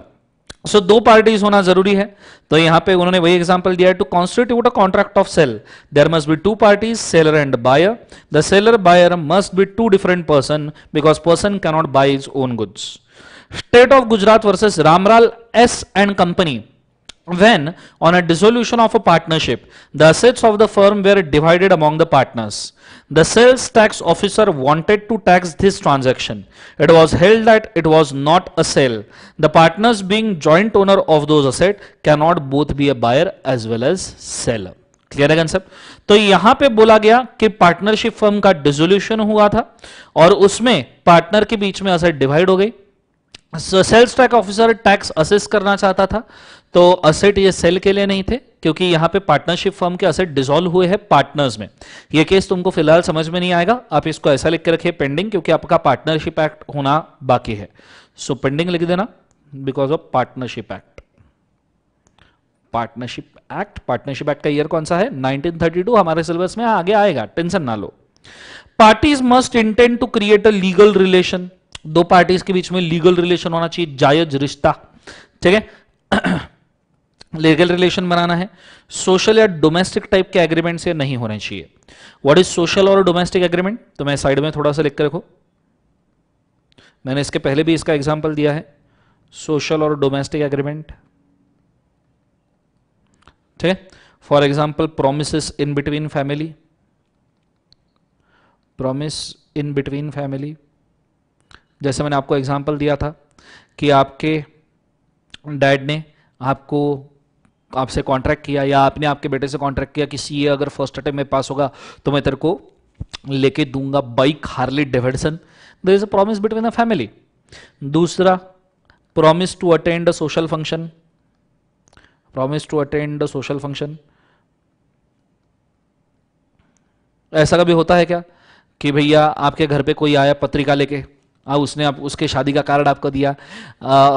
सो so, दो पार्टीज होना जरूरी है तो यहां पे उन्होंने वही एग्जांपल दिया to constitute a contract of sale there must be two parties seller and buyer the seller buyer must be two different person because person cannot buy his own goods state of gujarat versus ramral s and company when on a dissolution of a partnership the assets of the firm were divided among the partners the sales tax officer wanted to tax this transaction it was held that it was not a sale the partners being joint owner of those asset cannot both be a buyer as well as seller clear है concept तो यहां पे बोला गया कि partnership firm का dissolution हुआ था और उसमें पार्टनर के बीच में असर डिवाइड हो गई sales tax officer tax assess करना चाहता था तो असेट ये सेल के लिए नहीं थे क्योंकि यहां पे पार्टनरशिप फर्म के असेट डिसॉल्व हुए हैं पार्टनर्स में ये केस तुमको फिलहाल समझ में नहीं आएगा आप इसको ऐसा लिख के रखिए पेंडिंग क्योंकि आपका पार्टनरशिप एक्ट होना बाकी है सो so, पेंडिंग लिख देना because of partnership act partnership act partnership act का ईयर कौन सा है टू हमारे सिलेबस में आगे आएगा टेंशन ना लो parties must intend to create a legal relation दो पार्टीज के बीच में लीगल रिलेशन होना चाहिए जायज रिश्ता ठीक है लीगल रिलेशन बनाना है सोशल या डोमेस्टिक टाइप के एग्रीमेंट से नहीं होने चाहिए व्हाट इज सोशल और डोमेस्टिक एग्रीमेंट तो मैं साइड में थोड़ा सा लिख कर रखो मैंने इसके पहले भी इसका एग्जाम्पल दिया है सोशल और डोमेस्टिक एग्रीमेंट ठीक है for example promise in between family promise in between family जैसे मैंने आपको एग्जाम्पल दिया था कि आपके डैड ने आपको आपसे कॉन्ट्रैक्ट किया या आपने आपके बेटे से कॉन्ट्रैक्ट किया कि सी अगर फर्स्ट अटेम्प में पास होगा तो मैं तेरे को लेके दूंगा bike Harley Davidson there is a promise between a family दूसरा promise to attend a social function promise to attend a social function ऐसा कभी होता है क्या कि भैया आपके घर पे कोई आया पत्रिका लेके अब हाँ, उसने आप उसके शादी का कार्ड आपको दिया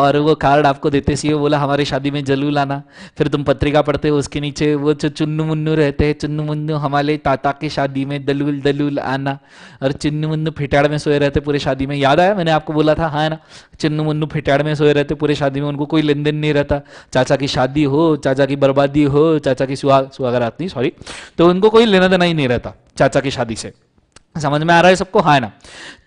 और वो कार्ड आपको देते सी वो बोला हमारे शादी में जलू लाना फिर तुम पत्रिका पढ़ते हो उसके नीचे वो जो चुन्नु मुन्नू रहते हैं चुन्नु मुन्नू हमारे ताता की शादी में दलूल दलूल आना और चुन्नु मुन्नू फिटाड़ में सोए रहते पूरे शादी में याद आया मैंने आपको बोला था हाँ ना चुन्नु मुन्नू फिटाड़ में सोए रहते पूरे शादी में उनको कोई लेन देन नहीं रहता चाचा की शादी हो चाचा की बर्बादी हो चाचा की सुहा सुहागरात नहीं सॉरी तो उनको कोई लेना देना ही नहीं रहता चाचा की शादी से समझ में आ रहा है सबको हाँ ना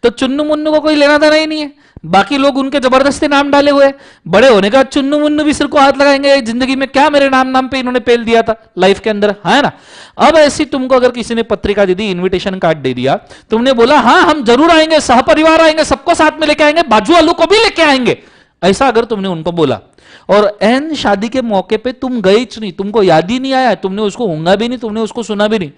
तो चुन्नु मुन्नू को कोई लेना देना ही नहीं है बाकी लोग उनके जबरदस्ती नाम डाले हुए बड़े होने का चुन्नु मुन्नु भी सिर को हाथ लगाएंगे जिंदगी में क्या मेरे नाम नाम पे इन्होंने पेल दिया था लाइफ के अंदर हाँ है ना अब ऐसी तुमको अगर किसी ने पत्रिका दे दी इन्विटेशन कार्ड दे दिया तुमने बोला हाँ हम जरूर आएंगे सहपरिवार आएंगे सबको साथ में लेके आएंगे बाजू वालों को भी लेके आएंगे ऐसा अगर तुमने उनको बोला और एहन शादी के मौके पे तुम गए नहीं तुमको याद ही नहीं आया तुमने उसको होंगा भी नहीं तुमने उसको सुना भी नहीं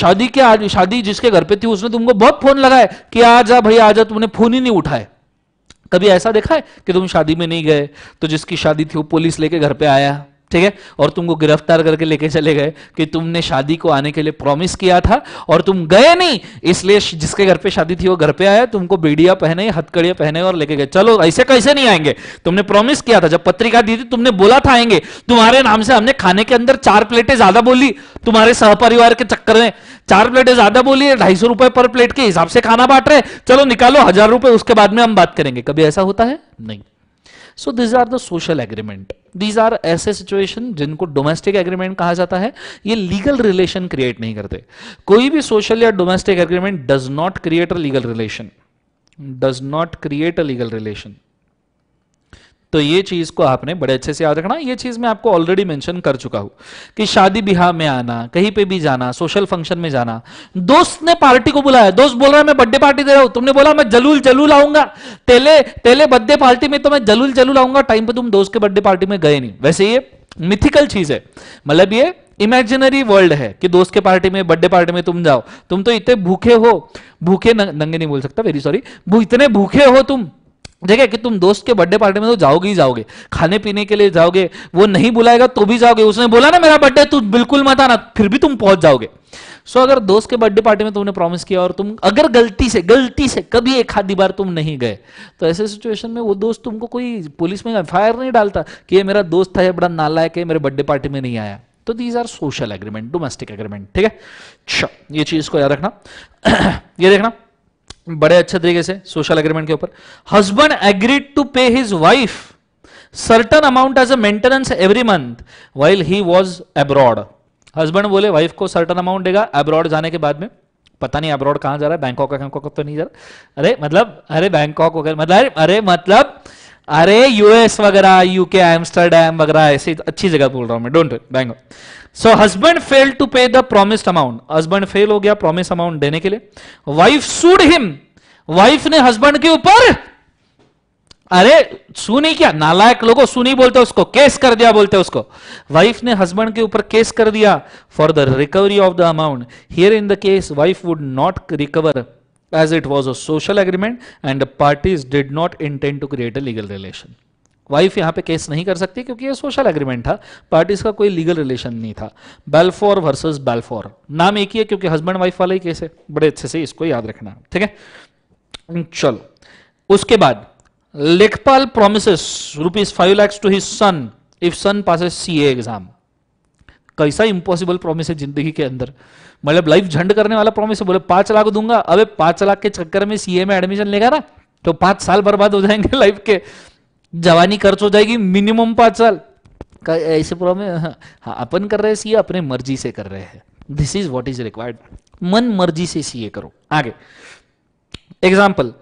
शादी के आज शादी जिसके घर पे थी उसने तुमको बहुत फोन लगाया कि आ जा भाई आ जा तुमने फोन ही नहीं उठाया कभी ऐसा देखा है कि तुम शादी में नहीं गए तो जिसकी शादी थी वो पुलिस लेके घर पे आया ठीक है और तुमको गिरफ्तार करके लेके चले गए कि तुमने शादी को आने के लिए प्रॉमिस किया था और तुम गए नहीं इसलिए जिसके घर पे शादी थी वो घर पे आया तुमको बेड़िया पहने हथकड़िया पहने और लेके गए चलो ऐसे कैसे नहीं आएंगे तुमने प्रॉमिस किया था जब पत्रिका दी थी तुमने बोला था आएंगे तुम्हारे नाम से हमने खाने के अंदर चार प्लेटें ज्यादा बोली तुम्हारे सहपरिवार के चक्कर में चार प्लेटें ज्यादा बोली ढाई सौ रुपए पर प्लेट के हिसाब से खाना बांट रहे चलो निकालो हजार रुपए उसके बाद में हम बात करेंगे कभी ऐसा होता है नहीं so these are the social agreement these are ऐसे सिचुएशन जिनको डोमेस्टिक एग्रीमेंट कहा जाता है ये लीगल रिलेशन क्रिएट नहीं करते कोई भी सोशल या domestic agreement does not create a legal relation does not create a legal relation तो ये चीज़ को आपने बड़े अच्छे से याद रखना ये चीज़ मैं आपको ऑलरेडी मेंशन कर चुका हूं कि शादी ब्याह में आना कहीं पे भी जाना सोशल फंक्शन में जाना दोस्त ने पार्टी को बुलाया दोस्त बोल रहा है मैं बर्थडे पार्टी दे रहा हूं तुमने बोला मैं जलूल जलूल आऊंगा तेले तेले बर्थडे पार्टी में तो मैं जलूल जलूल आऊंगा टाइम पर तुम दोस्त के बर्थडे पार्टी में गए नहीं वैसे ये मिथिकल चीज है मतलब ये इमेजिनरी वर्ल्ड है कि दोस्त के पार्टी में बर्थडे पार्टी में तुम जाओ तुम तो इतने भूखे हो भूखे नंगे नहीं बोल सकता वेरी सॉरी इतने भूखे हो तुम देखिए कि तुम दोस्त के बर्थडे पार्टी में तो जाओगे ही जाओगे खाने पीने के लिए जाओगे वो नहीं बुलाएगा तो भी जाओगे उसने बोला ना मेरा बर्थडे तू बिल्कुल मत आना फिर भी तुम पहुंच जाओगे सो अगर दोस्त के बर्थडे पार्टी में तुमने प्रॉमिस किया और तुम अगर गलती से गलती से कभी एक आधी बार तुम नहीं गए तो ऐसे सिचुएशन में वो दोस्त तुमको कोई पुलिस में एफ नहीं डालता कि ये मेरा दोस्त था ये बड़ा नालायक है मेरे बर्थडे पार्टी में नहीं आया तो these are social agreement domestic agreement ठीक है अच्छा, ये चीज को याद रखना ये देखना बड़े अच्छे तरीके से सोशल एग्रीमेंट के ऊपर husband agreed to pay his wife certain amount as a maintenance every month while he was abroad husband बोले वाइफ को सर्टन अमाउंट देगा अब्रॉड जाने के बाद में पता नहीं अब्रॉड कहां जा रहा है बैंकॉक बैंकॉक तो नहीं जा रहा अरे मतलब अरे बैंकॉक वगैरह मतलब अरे अरे मतलब अरे यूएस वगैरह यूके एम्स्टरडेम वगैरह ऐसी तो अच्छी जगह बोल रहा हूं मैं don't Bangkok so husband fail to pay the promised amount husband fail हो गया प्रोमिस अमाउंट देने के लिए वाइफ सूड हिम वाइफ ने हस्बैंड के ऊपर अरे सू नहीं क्या नालायक लोगों सू नहीं बोलते उसको केस कर दिया बोलते उसको वाइफ ने हस्बैंड के ऊपर केस कर दिया for the recovery of the amount here in the case wife would not recover as it was a social agreement and the did not intend to create create legal relation wife यहां पे case नहीं कर सकती क्योंकि ये social agreement था parties का कोई लीगल रिलेशन नहीं था बेलफोर वर्सेस बेलफोर नाम एक ही है क्योंकि हस्बैंड वाइफ वाला ही केस है बड़े अच्छे से इसको याद रखना ठीक है चलो उसके बाद लेखपाल promise rupees five lakhs to his son if son pass C exam कैसा इंपॉसिबल प्रॉमिस है जिंदगी के अंदर मतलब लाइफ झंड करने वाला प्रॉमिस है बोले पांच लाख दूंगा अबे पांच लाख के चक्कर में सीए में एडमिशन लेगा ना तो पांच साल बर्बाद हो जाएंगे लाइफ के जवानी खर्च हो जाएगी मिनिमम पांच साल का ऐसे प्रॉब्लम हाँ, हाँ अपन कर रहे हैं सीए अपने मर्जी से कर रहे हैं this is what is required मन मर्जी से सीए करो आगे example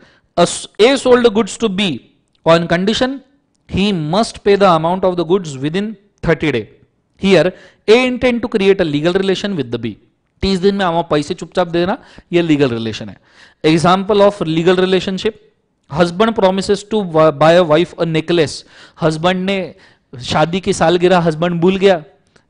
A sold goods to B on condition he must pay the amount of the goods within thirty day here A intent to create a legal relation with the B तीस दिन में आवा पैसे चुपचाप देना यह legal relation है example of legal relationship husband promise to buy wife a necklace husband ने शादी की सालगिरह हस्बैंड भूल गया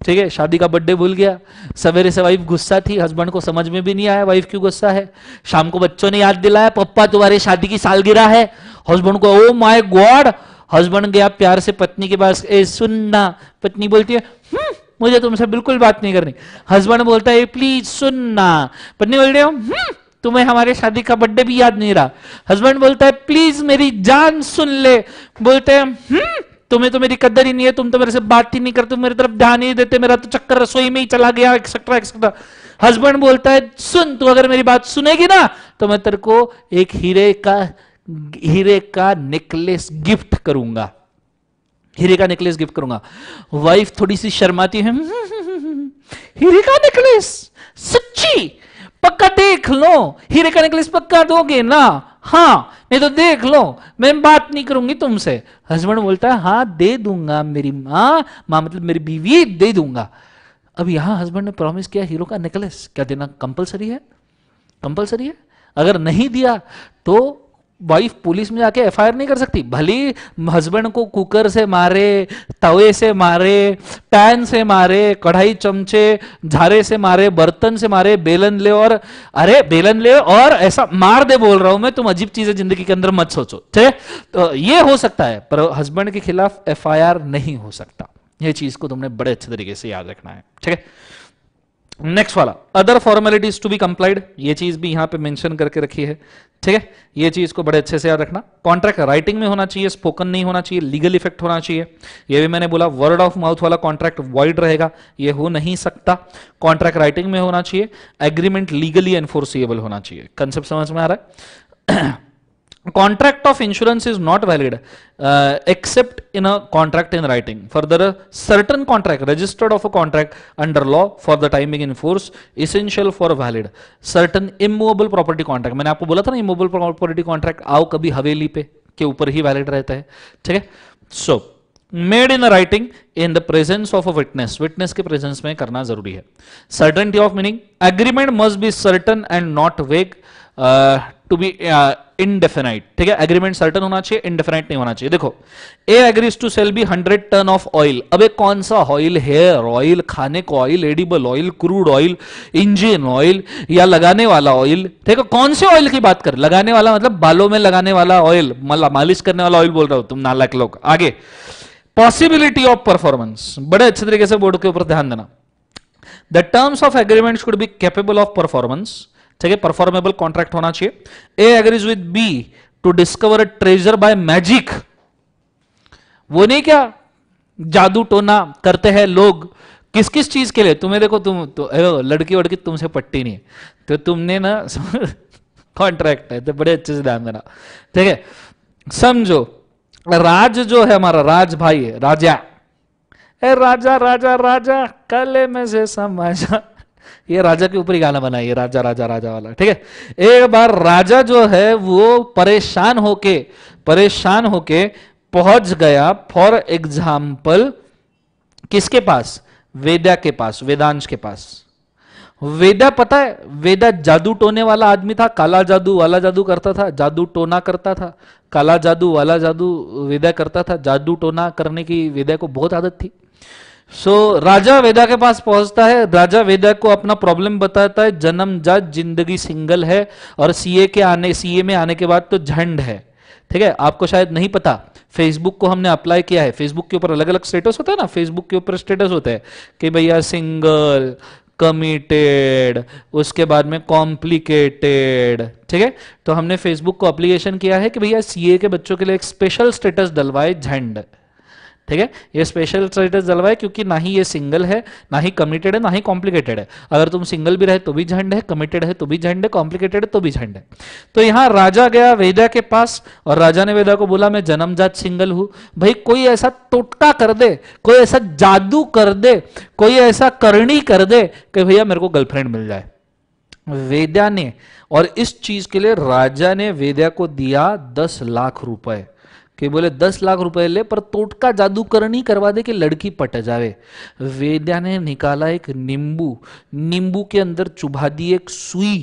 ठीक है शादी का बर्थडे भूल गया सवेरे से वाइफ गुस्सा थी हस्बैंड को समझ में भी नहीं आया वाइफ क्यों गुस्सा है शाम को बच्चों ने याद दिलाया पप्पा तुम्हारी शादी की सालगिरह है हस्बैंड को ओ माय गॉड हस्बैंड गया प्यार से पत्नी के पास ए सुनना पत्नी बोलती है हम्म, मुझे तुमसे बिल्कुल बात नहीं करनी हस्बैंड बोलता है प्लीज सुनना पत्नी बोल रही हो तुम्हें हमारे शादी का बर्थडे भी याद नहीं रहा हस्बैंड बोलता है प्लीज मेरी जान सुन ले बोलते हैं तुम्हें तो मेरी कदर ही नहीं है तुम तो मेरे से बात ही नहीं करते मेरी तरफ ध्यान ही देते मेरा तो चक्कर रसोई में ही चला गया एक्सेट्रा एक्सेट्रा हस्बैंड बोलता है सुन तू अगर मेरी बात सुनेगी ना तो मैं तेरे को एक हीरे का हीरे का नेकलेस गिफ्ट करूंगा हीरे का नेकलेस गिफ्ट करूंगा वाइफ थोड़ी सी शर्माती है हीरे का नेकलेस सच्ची पक्का देख लो हीरे का नेकलेस पक्का दोगे ना हाँ नहीं तो देख लो मैं बात नहीं करूंगी तुमसे हस्बैंड बोलता है हाँ दे दूंगा मेरी माँ माँ मतलब मेरी बीवी दे दूंगा अब यहां हस्बैंड ने प्रॉमिस किया हीरो का नेकलेस क्या देना कंपलसरी है कंपलसरी है अगर नहीं दिया तो वाइफ पुलिस में जाके एफ नहीं कर सकती भले हस्बैंड को कुकर से मारे तवे से मारे पैन से मारे कढ़ाई चमचे झारे से मारे बर्तन से मारे बेलन ले और अरे बेलन ले और ऐसा मार दे बोल रहा हूं मैं तुम अजीब चीजें जिंदगी के अंदर मत सोचो ठीक तो ये हो सकता है पर हस्बैंड के खिलाफ एफ नहीं हो सकता ये चीज को तुमने बड़े अच्छे तरीके से याद रखना है ठीक है नेक्स्ट वाला other formalities to be complied ये चीज भी यहां पे मेंशन करके रखी है ठीक है ये चीज को बड़े अच्छे से याद रखना कॉन्ट्रैक्ट राइटिंग में होना चाहिए स्पोकन नहीं होना चाहिए लीगल इफेक्ट होना चाहिए ये भी मैंने बोला वर्ड ऑफ माउथ वाला कॉन्ट्रैक्ट वॉइड रहेगा ये हो नहीं सकता कॉन्ट्रैक्ट राइटिंग में होना चाहिए एग्रीमेंट लीगली एनफोर्सिएबल होना चाहिए कंसेप्ट समझ में आ रहा है contract of insurance is not valid uh, except in a contract in writing further a certain contract registered of a contract under law for the time being in force essential for valid certain immovable property contract मैंने आपको बोला था ना immovable property contract आओ कभी हवेली पे के ऊपर ही valid रहता है ठीक है so made in writing in the presence of a witness witness के प्रेजेंस में करना जरूरी है certainty of meaning agreement must be certain and not vague to be indefinite ठीक है एग्रीमेंट सर्टन होना चाहिए इनडेफिनाइट नहीं होना चाहिए देखो A agrees to sell B hundred ton of oil अब एक कौन सा ऑयल हेयर ऑयल खाने को oil edible oil crude oil engine oil या लगाने वाला ऑयल ठीक है कौन से ऑयल की बात कर लगाने वाला मतलब बालों में लगाने वाला ऑयल मतलब मालिश करने वाला ऑयल बोल रहे हो तुम नालाक लोग आगे पॉसिबिलिटी ऑफ परफॉर्मेंस बड़े अच्छे तरीके से बोर्ड के ऊपर ध्यान देना the terms of agreement should be capable of performance ठीक है परफॉर्मेबल कॉन्ट्रैक्ट होना चाहिए A agrees with B to discover a treasure by magic वो नहीं क्या जादू टोना करते हैं लोग किस किस चीज के लिए तुम्हें देखो तुम तो लड़की वड़की तुमसे पट्टी नहीं तो तुमने ना कॉन्ट्रैक्ट है तो बड़े अच्छे से ध्यान देना ठीक है समझो राज जो है हमारा राज भाई है राजा ए राजा राजा राजा कले में से समाजा ये राजा के ऊपर ही गाना बनाइए राजा राजा राजा वाला ठीक है एक बार राजा जो है वो परेशान होके परेशान होके पहुंच गया फॉर एग्जाम्पल किसके पास वेदा के पास वेदांश के पास वेदा पता है वेदा जादू टोने वाला आदमी था काला जादू वाला जादू करता था जादू टोना करता था काला जादू वाला जादू वेदा करता था जादू टोना करने की वेदा को बहुत आदत थी सो so, राजा वेदा के पास पहुंचता है राजा वेदा को अपना प्रॉब्लम बताता है जन्म जात जिंदगी सिंगल है और सीए के आने सीए में आने के बाद तो झंड है ठीक है आपको शायद नहीं पता फेसबुक को हमने अप्लाई किया है फेसबुक के ऊपर अलग अलग स्टेटस होता है ना फेसबुक के ऊपर स्टेटस होता है कि भैया सिंगल कमिटेड उसके बाद में कॉम्प्लिकेटेड ठीक है तो हमने फेसबुक को अप्लीकेशन किया है कि भैया सीए के बच्चों के लिए एक स्पेशल स्टेटस डलवाए झंड ठीक है ये स्पेशल स्टेटस डलवाए क्योंकि ना ही ये सिंगल है ना ही कमिटेड है ना ही कॉम्प्लिकेटेड है अगर तुम सिंगल भी रहे तो भी झंड है कमिटेड है तो भी झंड है कॉम्प्लिकेटेड है तो भी झंड है तो यहाँ राजा गया वेदा के पास और राजा ने वेदा को बोला मैं जन्मजात सिंगल हूं भाई कोई ऐसा टोटका कर दे कोई ऐसा जादू कर दे कोई ऐसा करणी कर दे कि भैया मेरे को गर्लफ्रेंड मिल जाए वेद्या ने और इस चीज के लिए राजा ने वेद्या को दिया दस लाख रुपए बोले दस लाख લાખ ले पर तोटका તોટકા જાદુકર करवा दे દે लड़की पट પટ जावे वेद्या ने निकाला एक नींबू नींबू के अंदर चुभा दी एक सुई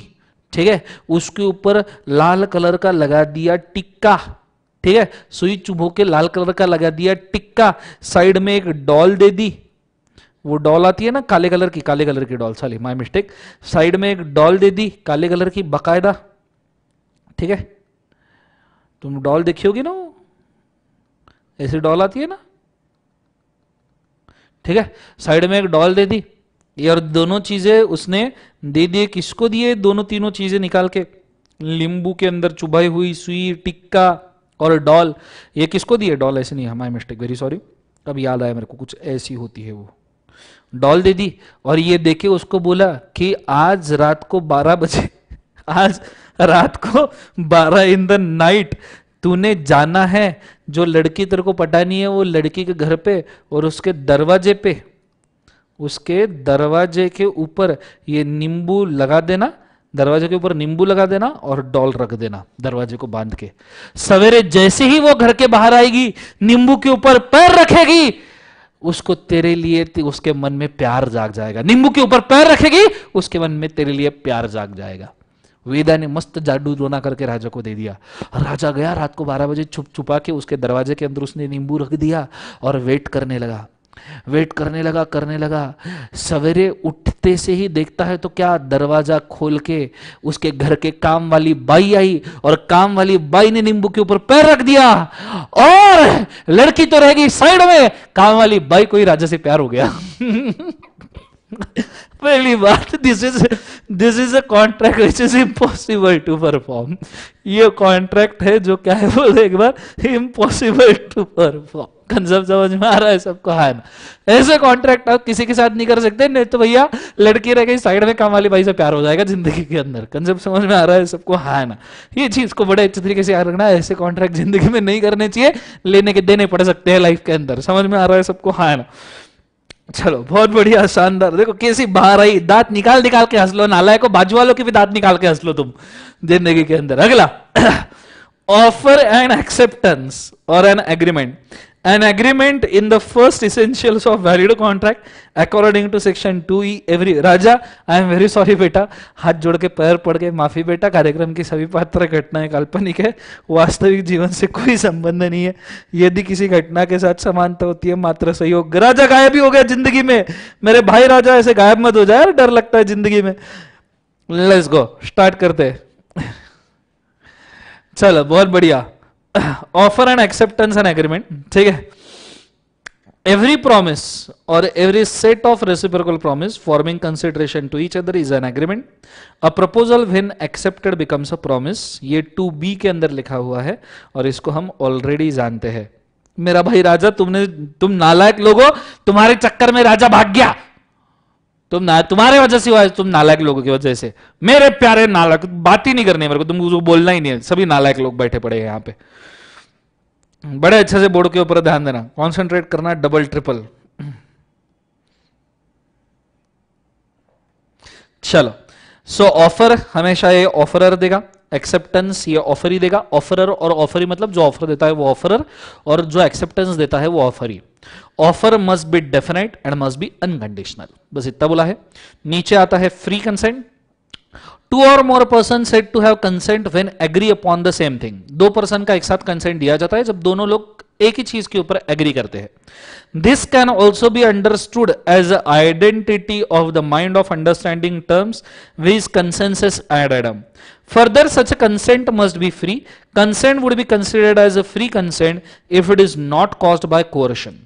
ठीक है उसके ऊपर लाल कलर का लगा दिया टिक्का ठीक है सुई चुभो के लाल कलर का लगा दिया टिक्का साइड में एक डॉल दे दी वो डॉल आती है ना काले कलर की काले कलर की डॉल साली माय मिस्टेक साइड में एक डॉल दे दी काले कलर की बकायदा ठीक है तुम डॉल देखी होगी ना ऐसे डॉल आती है ना ठीक है साइड में एक डॉल दे दी ये और दोनों चीजें उसने दे दिए किसको दिए दोनों तीनों चीजें निकाल के लींबू के अंदर चुभाई हुई सुई टिक्का और डॉल ये किसको दिए डॉल ऐसे नहीं है माई मिस्टेक वेरी सॉरी अब याद आया मेरे को कुछ ऐसी होती है वो डॉल दे दी और ये देखे उसको बोला कि आज रात को 12 बजे आज रात को 12 इन द नाइट तूने जाना है जो लड़की तेरे को पटानी है वो लड़की के घर पे और उसके दरवाजे पे उसके दरवाजे के ऊपर ये नींबू लगा देना दरवाजे के ऊपर नींबू लगा देना और डॉल रख देना दरवाजे को बांध के सवेरे जैसे ही वो घर के बाहर आएगी नींबू के ऊपर पैर रखेगी उसको तेरे लिए ते उसके मन में प्यार जाग जाएगा नींबू के ऊपर पैर रखेगी उसके मन में तेरे लिए प्यार जाग जाएगा वेदा ने मस्त जाडू रोना करके राजा को दे दिया राजा गया रात को बारह बजे छुप छुपा के उसके दरवाजे के अंदर उसने नींबू रख दिया और वेट करने लगा वेट करने लगा करने लगा सवेरे उठते से ही देखता है तो क्या दरवाजा खोल के उसके घर के काम वाली बाई आई और काम वाली बाई ने नींबू के ऊपर पैर रख दिया और लड़की तो रह गई साइड में काम वाली बाई को ही राजा से प्यार हो गया पहली बात this is this is a contract which is impossible to perform ये कॉन्ट्रैक्ट है जो क्या है बोले एक बार इम्पॉसिबल टू परफॉर्म कंसेप्ट समझ में आ रहा है सबको है हाँ, ना ऐसे कॉन्ट्रैक्ट आप किसी के साथ नहीं कर सकते नहीं तो भैया लड़की रह गई साइड में काम वाली भाई से प्यार हो जाएगा जिंदगी के अंदर कंसेप्ट समझ में आ रहा है सबको है हाँ, ना ये चीज को बड़े अच्छे तरीके से याद रखना ऐसे कॉन्ट्रैक्ट जिंदगी में नहीं करने चाहिए लेने के देने पड़ सकते हैं लाइफ के अंदर समझ में आ रहा है सबको है हाँ, ना चलो बहुत बढ़िया शानदार देखो कैसी बाहर आई दांत निकाल निकाल के हंस लो नालाय को बाजू वालों की भी दांत निकाल के हंस लो तुम जिंदगी के अंदर अगला ऑफर एंड एक्सेप्टेंस और an agreement an agreement in the first essentials of valid contract according to section 2e every raja i am very sorry beta हाथ जोड़ के पैर पड़ गए माफी बेटा कार्यक्रम की सभी पात्र घटनाएं काल्पनिक है वास्तविक जीवन से कोई संबंध नहीं है यदि किसी घटना के साथ समानता होती है मात्र सहयोग राजा गायब ही हो गया जिंदगी में मेरे भाई राजा ऐसे गायब मत हो जाए डर लगता है जिंदगी में लेट्स गो स्टार्ट करते चलो बहुत बढ़िया offer and acceptance and agreement ठीक है एवरी प्रॉमिस और every set of reciprocal promise forming consideration to each other is an agreement a proposal when accepted becomes a promise ये टू बी के अंदर लिखा हुआ है और इसको हम ऑलरेडी जानते हैं मेरा भाई राजा तुमने तुम नालायक लोगों तुम्हारे चक्कर में राजा भाग गया तुम ना तुम्हारे वजह से हुआ तुम नालायक लोगों की वजह से मेरे प्यारे नालायक बात ही नहीं करनी मेरे को तुमको बोलना ही नहीं है सभी नालायक लोग बैठे पड़े हैं यहाँ पे बड़े अच्छे से बोर्ड के ऊपर ध्यान देना कॉन्सेंट्रेट करना डबल ट्रिपल चलो सो so, ऑफर हमेशा ये ऑफरर देगा एक्सेप्टेंस ये ऑफर ही देगा ऑफरर और ऑफर ही मतलब जो ऑफर देता है वो ऑफरर और जो एक्सेप्टेंस देता है वो ऑफर ही offer must be definite and must be unconditional बस इतना बोला है नीचे आता है फ्री कंसेंट टू और more person said to have consent when agree upon the same thing दो पर्सन का एक साथ कंसेंट दिया जाता है जब दोनों लोग एक ही चीज के ऊपर एग्री करते हैं this can also be understood as identity of the mind of understanding terms which consensus ad idem further such consent must be free consent would be considered as a free consent if it is not caused by coercion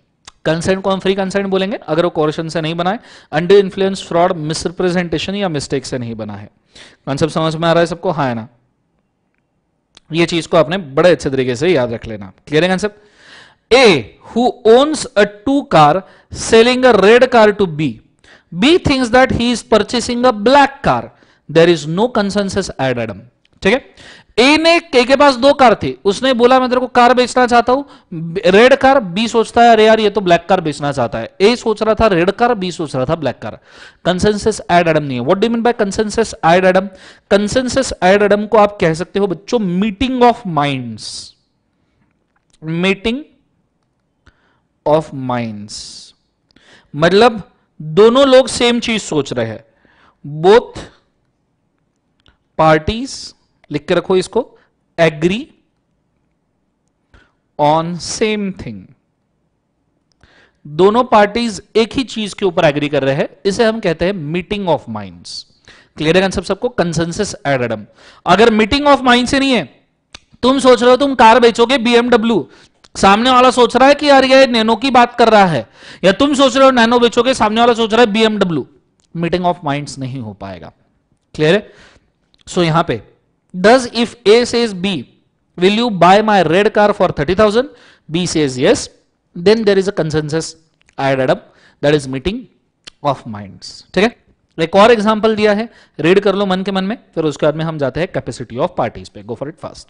concern को हम free concern बोलेंगे अगर वो कॉरेशन से नहीं बनाए under influence fraud misrepresentation या mistake से नहीं बना है कॉन्सेप्ट समझ में आ रहा है सबको हाँ ना ये चीज को आपने बड़े अच्छे तरीके से याद रख लेना क्लियर है concept A who owns a two car selling a red car to B B thinks that he is purchasing a black car there is no consensus ad idem है ए ने के के पास दो कार थी उसने बोला मैं तेरे को कार बेचना चाहता हूं रेड कार बी सोचता है अरे यार ये तो ब्लैक कार बेचना चाहता है ए सोच रहा था रेड कार बी सोच रहा था black car consensus ad idem नहीं है what do mean by consensus ad idem consensus ad idem को आप कह सकते हो बच्चों meeting of minds meeting of minds मतलब दोनों लोग सेम चीज सोच रहे हैं बोथ पार्टीज लिख के रखो इसको एग्री ऑन सेम थिंग दोनों पार्टीज एक ही चीज के ऊपर एग्री कर रहे हैं इसे हम कहते हैं मीटिंग ऑफ माइंड्स क्लियर है सब सबको कंसेंसस एडम अगर मीटिंग ऑफ माइंड से नहीं है तुम सोच रहे हो तुम कार बेचोगे बीएमडब्ल्यू सामने वाला सोच रहा है कि यार ये नैनो की बात कर रहा है या तुम सोच रहे हो नैनो बेचोगे सामने वाला सोच रहा है बीएमडब्ल्यू मीटिंग ऑफ माइंड्स नहीं हो पाएगा क्लियर है सो यहां पर does if A says B, will you buy my red car for 30,000? B says yes. Then there is a consensus added up that is meeting of minds. ठीक है एक और एग्जाम्पल दिया है रीड कर लो मन के मन में फिर उसके बाद में हम जाते हैं कैपेसिटी ऑफ पार्टीज पे गो फॉर इट फास्ट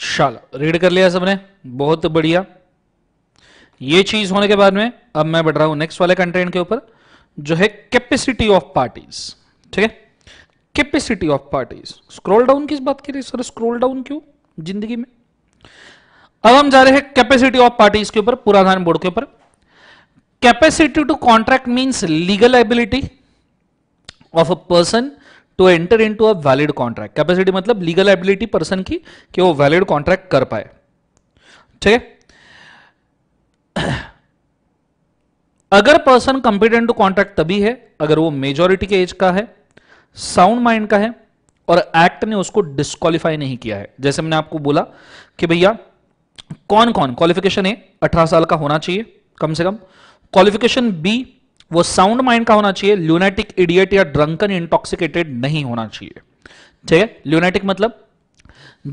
चलो रीड कर लिया सबने बहुत बढ़िया ये चीज होने के बाद में अब मैं बढ़ रहा हूं नेक्स्ट वाले कंटेंट के ऊपर जो है कैपेसिटी ऑफ पार्टीज ठीक है capacity of parties scroll down किस बात के लिए सर स्क्रॉल डाउन क्यों जिंदगी में अब हम जा रहे हैं कैपेसिटी ऑफ पार्टीज के ऊपर पुराधान बोर्ड के ऊपर capacity to contract means legal ability of a person to enter into a valid contract capacity मतलब लीगल एबिलिटी पर्सन की कि वो वैलिड कॉन्ट्रैक्ट कर पाए ठीक है अगर पर्सन कंपिटेंट टू कॉन्ट्रैक्ट तभी है अगर वो मेजोरिटी के एज का है साउंड माइंड का है और एक्ट ने उसको डिस्कालीफाई नहीं किया है जैसे मैंने आपको बोला कि भैया कौन कौन क्वालिफिकेशन ए 18 साल का होना चाहिए कम से कम क्वालिफिकेशन बी वो साउंड माइंड का होना चाहिए ल्यूनेटिक इडियट या ड्रंकन इंटॉक्सिकेटेड नहीं होना चाहिए ठीक है ल्यूनेटिक मतलब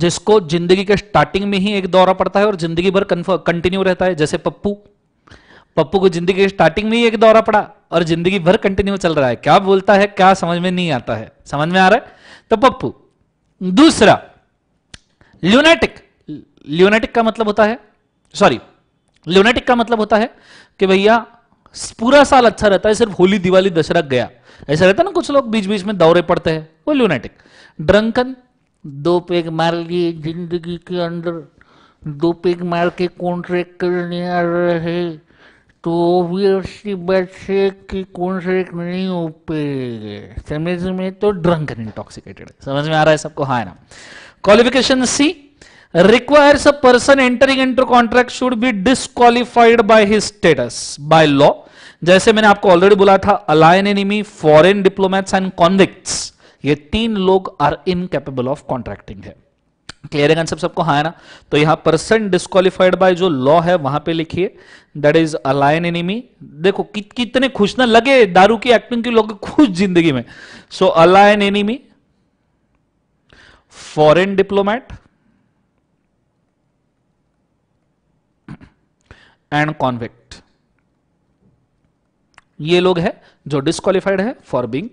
जिसको जिंदगी के स्टार्टिंग में ही एक दौरा पड़ता है और जिंदगी भर कंटिन्यू रहता है जैसे पप्पू पप्पू को जिंदगी के स्टार्टिंग में ही एक दौरा पड़ा और जिंदगी भर कंटिन्यू चल रहा है क्या बोलता है क्या समझ में नहीं आता है समझ में आ रहा है तो पप्पू दूसरा ल्यूनेटिक ल्यूनेटिक का मतलब होता है सॉरी ल्यूनेटिक का मतलब होता है कि भैया पूरा साल अच्छा रहता है सिर्फ होली दिवाली दशहरा गया ऐसा रहता ना कुछ लोग बीच बीच में दौरे पड़ते हैं वो ल्यूनेटिक ड्रंकन दो पेग मार लिए जिंदगी के अंदर दो पेग मार के कॉन्ट्रैक्ट करने आ रहे तो ऑब्वियसली बात है कि कॉन्ट्रैक्ट नहीं हो पे समझ में तो ड्रंकन इंटॉक्सिकेटेड समझ में आ रहा है सबको हाँ ना qualification C requires a person entering into contract should be disqualified by his status by law जैसे मैंने आपको ऑलरेडी बोला था alien enemy foreign diplomats and convict ये तीन लोग आर इनकेपेबल ऑफ कॉन्ट्रैक्टिंग है क्लियर है कंसेप्ट सबको हाँ है ना तो यहां पर्सन डिस्कालीफाइड बाय जो लॉ है वहां पे लिखिए दैट इज अलायन एनिमी देखो कि, कितने खुश ना लगे दारू की एक्टिंग की लोग खुश जिंदगी में so alien enemy foreign diplomat and convict ये लोग हैं जो डिस्कालीफाइड है फॉर बींग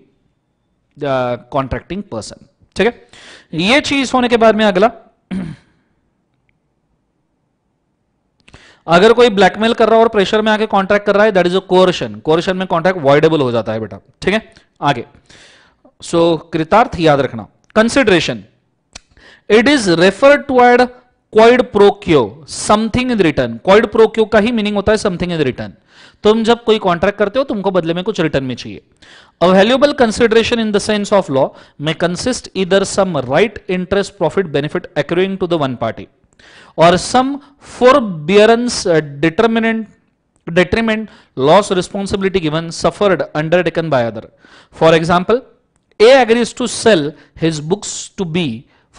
कॉन्ट्रैक्टिंग पर्सन ठीक है ये चीज होने के बाद में अगला अगर कोई ब्लैकमेल कर रहा है और प्रेशर में आके कॉन्ट्रैक्ट कर रहा है that is a coercion coercion में कॉन्ट्रैक्ट वॉइडेबल हो जाता है बेटा ठीक है आगे सो so, कृतार्थ याद रखना consideration it is refer to ad quid pro quo something in return quid pro quo का ही मीनिंग होता है समथिंग इन रिटर्न तुम जब कोई कॉन्ट्रैक्ट करते हो तुमको बदले में कुछ रिटर्न में चाहिए a valuable consideration in the sense of law may consist either some right interest profit benefit accruing to the one party और some forbearance detriment loss responsibility given suffered undertaken by other for example A agrees to sell his books to B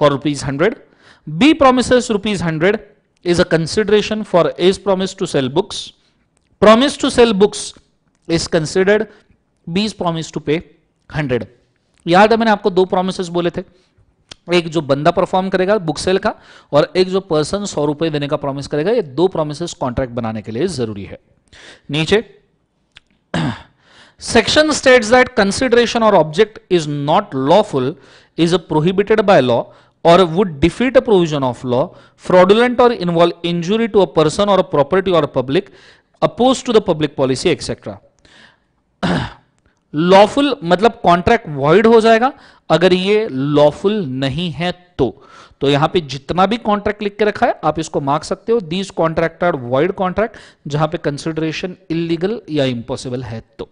for rupees hundred B promises rupees hundred is a consideration for A's promise to sell books. Promise to sell books is considered. B's promise to pay hundred. याद है मैंने आपको दो promises बोले थे एक जो बंदा परफॉर्म करेगा बुक सेल का और एक जो पर्सन सौ रुपए देने का प्रॉमिस करेगा ये दो प्रोमिस कॉन्ट्रैक्ट बनाने के लिए जरूरी है नीचे section states that consideration or object is not lawful is prohibited by law or would defeat a provision of law, fraudulent or involve injury to a person or a property or a public, opposed to the public policy, etc. Lawful मतलब contract void हो जाएगा अगर ये lawful नहीं है तो तो यहां पे जितना भी कॉन्ट्रैक्ट लिख के रखा है आप इसको मार्क सकते हो these contract are void contract जहां पे कंसिडरेशन इलीगल या इम्पॉसिबल है तो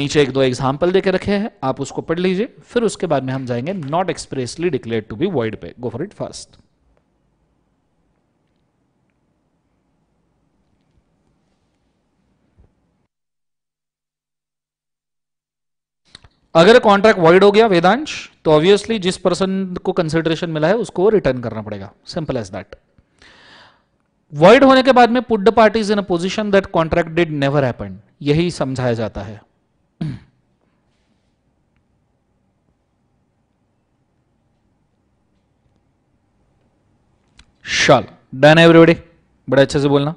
नीचे एक दो एग्जाम्पल देकर रखे हैं आप उसको पढ़ लीजिए फिर उसके बाद में हम जाएंगे not expressly declare to be void पे गो फॉर इट फर्स्ट अगर कॉन्ट्रैक्ट वॉइड हो गया वेदांश तो ऑब्वियसली जिस पर्सन को कंसिडरेशन मिला है उसको रिटर्न करना पड़ेगा सिंपल एज दैट वॉइड होने के बाद में put parties in a position that contract did never happen यही समझाया जाता है शाल डन एवरीबडी बड़े बड़ा अच्छे से बोलना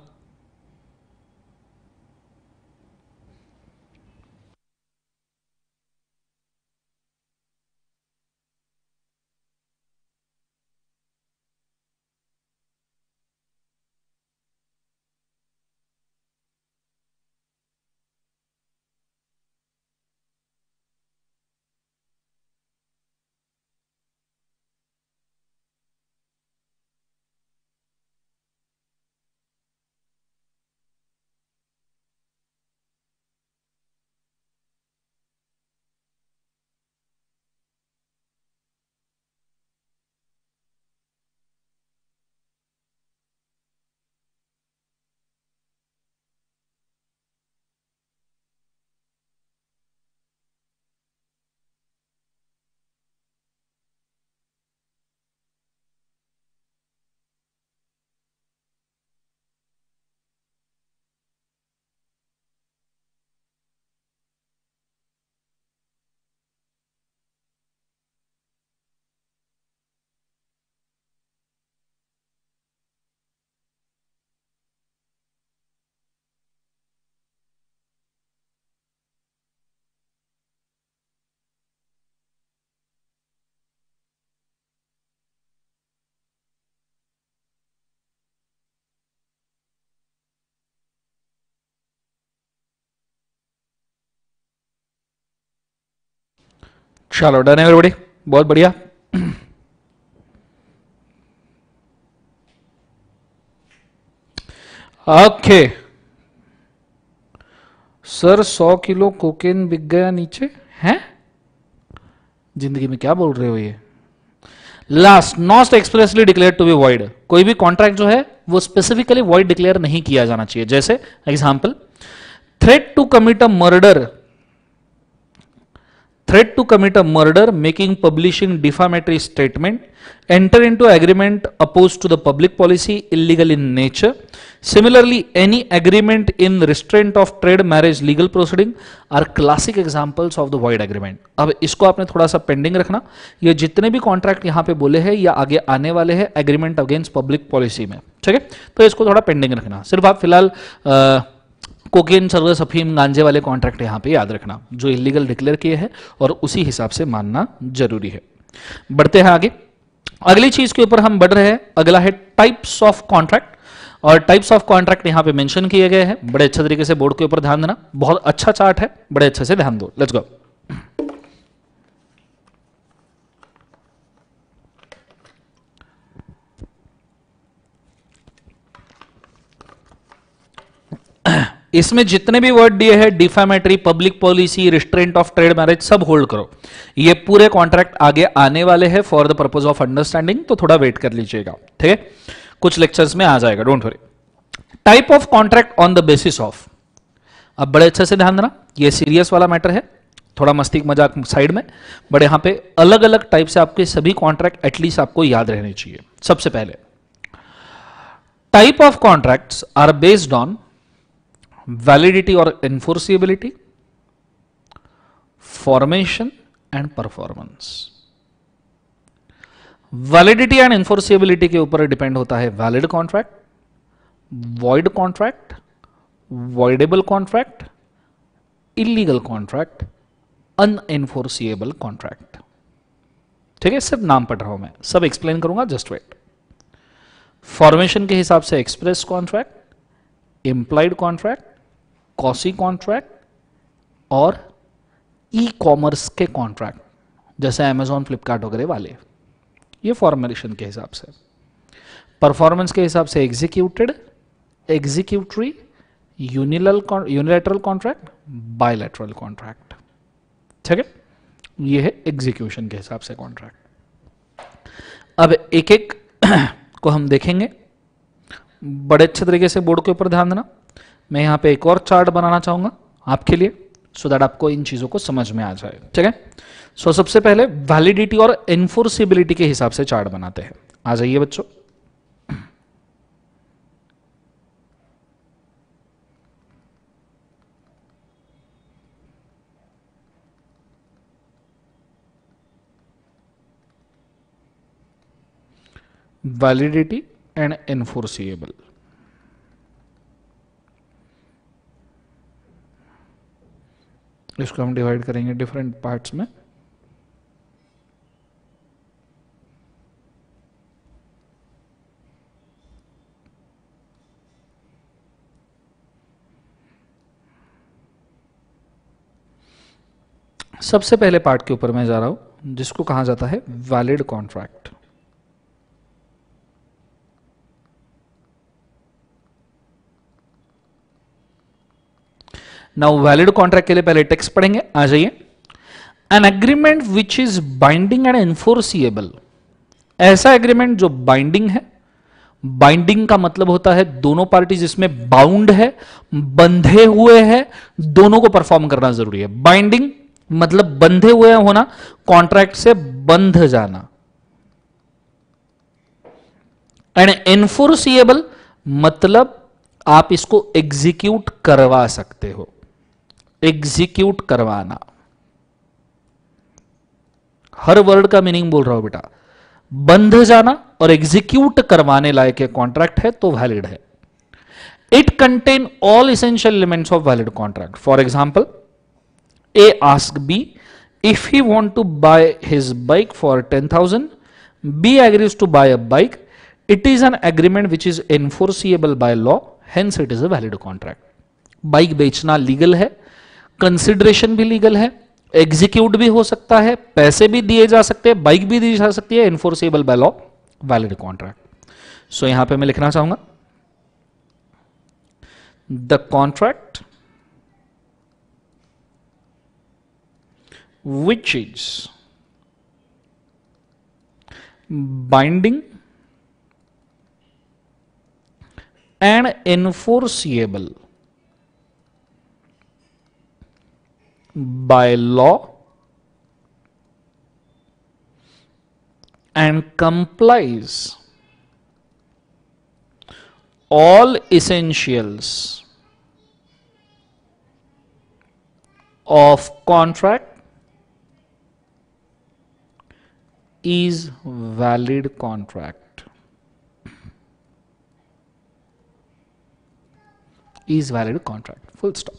चलो डन है बडी बहुत बढ़िया ओके सर सौ किलो कोकेन बिक गया नीचे हैं जिंदगी में क्या बोल रहे हो ये last not expressly declare to be void कोई भी कॉन्ट्रैक्ट जो है वो स्पेसिफिकली वॉइड डिक्लेयर नहीं किया जाना चाहिए जैसे example threat to commit a murder threat to commit a murder, making, publishing defamatory statement, enter into agreement opposed to the public policy, illegal in nature. Similarly, any agreement in restraint of trade, marriage, legal proceeding are classic examples of the void agreement. अब इसको आपने थोड़ा सा pending रखना ये जितने भी contract यहाँ पे बोले हैं या आगे आने वाले हैं एग्रीमेंट अगेंस्ट पब्लिक पॉलिसी में ठीक है तो इसको थोड़ा पेंडिंग रखना सिर्फ आप फिलहाल कोकेन सर्वस अफीम गांजे वाले कॉन्ट्रैक्ट यहाँ पे याद रखना जो इलीगल डिक्लेयर किए हैं और उसी हिसाब से मानना जरूरी है बढ़ते हैं आगे अगली चीज के ऊपर हम बढ़ रहे हैं अगला है टाइप्स ऑफ कॉन्ट्रैक्ट और टाइप्स ऑफ कॉन्ट्रैक्ट यहां पे मेंशन किए गए हैं बड़े अच्छे तरीके से बोर्ड के ऊपर ध्यान देना बहुत अच्छा चार्ट है बड़े अच्छे से ध्यान दो लेट्स गो इसमें जितने भी वर्ड दिए हैं defamatory public policy restraint of trade marriage सब होल्ड करो ये पूरे कॉन्ट्रैक्ट आगे आने वाले हैं for the purpose of understanding तो थोड़ा वेट कर लीजिएगा ठीक है कुछ लेक्चर्स में आ जाएगा don't worry type of contract on the basis of अब बड़े अच्छे से ध्यान देना ये सीरियस वाला मैटर है थोड़ा मस्ती मजाक साइड में बट यहां पे अलग अलग टाइप से आपके सभी कॉन्ट्रैक्ट एटलीस्ट आपको याद रहने चाहिए सबसे पहले type of contracts are based on validity और enforceability, formation and performance validity and enforceability के ऊपर डिपेंड होता है valid contract void contract voidable contract illegal contract unenforceable contract ठीक है सिर्फ नाम पढ़ रहा हूं मैं सब एक्सप्लेन करूंगा जस्ट वेट फॉर्मेशन के हिसाब से express contract implied contract quasi contract और ई कॉमर्स के कॉन्ट्रैक्ट जैसे अमेजोन फ्लिपकार्ट वगैरह वाले ये फॉर्मेशन के हिसाब से परफॉर्मेंस के हिसाब से executed executory unila unilateral contract bilateral contract ठीक है ये है एग्जीक्यूशन के हिसाब से कॉन्ट्रैक्ट अब एक एक को हम देखेंगे बड़े अच्छे तरीके से बोर्ड के ऊपर ध्यान देना मैं यहाँ पे एक और चार्ट बनाना चाहूंगा आपके लिए सो दैट आपको इन चीज़ों को समझ में आ जाए ठीक है सो सबसे पहले वैलिडिटी और एनफोर्सिबिलिटी के हिसाब से चार्ट बनाते हैं आ जाइए बच्चों वैलिडिटी एंड एनफोर्सिएबल इसको हम डिवाइड करेंगे डिफरेंट पार्ट्स में सबसे पहले पार्ट के ऊपर मैं जा रहा हूं जिसको कहा जाता है valid contract now valid contract के लिए पहले टेक्स्ट पढ़ेंगे आ जाइए an agreement which is binding and enforceable ऐसा एग्रीमेंट जो बाइंडिंग है बाइंडिंग का मतलब होता है दोनों पार्टी जिसमें बाउंड है बंधे हुए हैं दोनों को परफॉर्म करना जरूरी है बाइंडिंग मतलब बंधे हुए होना कॉन्ट्रैक्ट से बंध जाना एंड एनफोर्सिएबल मतलब आप इसको एग्जीक्यूट करवा सकते हो एग्जीक्यूट करवाना हर वर्ड का मीनिंग बोल रहा हूं बेटा बंध जाना और एग्जीक्यूट करवाने लायक कॉन्ट्रैक्ट है तो वैलिड है it contain all essential elements of valid contract for example A ask B if he want to buy his bike for thousand b agrees to buy a bike it is an agreement which is enforceable by law hence it is a valid contract bike बेचना legal है consideration भी legal है execute भी हो सकता है पैसे भी दिए जा सकते हैं बाइक भी दी जा सकती है enforceable by law valid contract so यहां पे मैं लिखना चाहूंगा the contract which is binding and enforceable by law and complies all essentials of contract is valid contract is valid contract full stop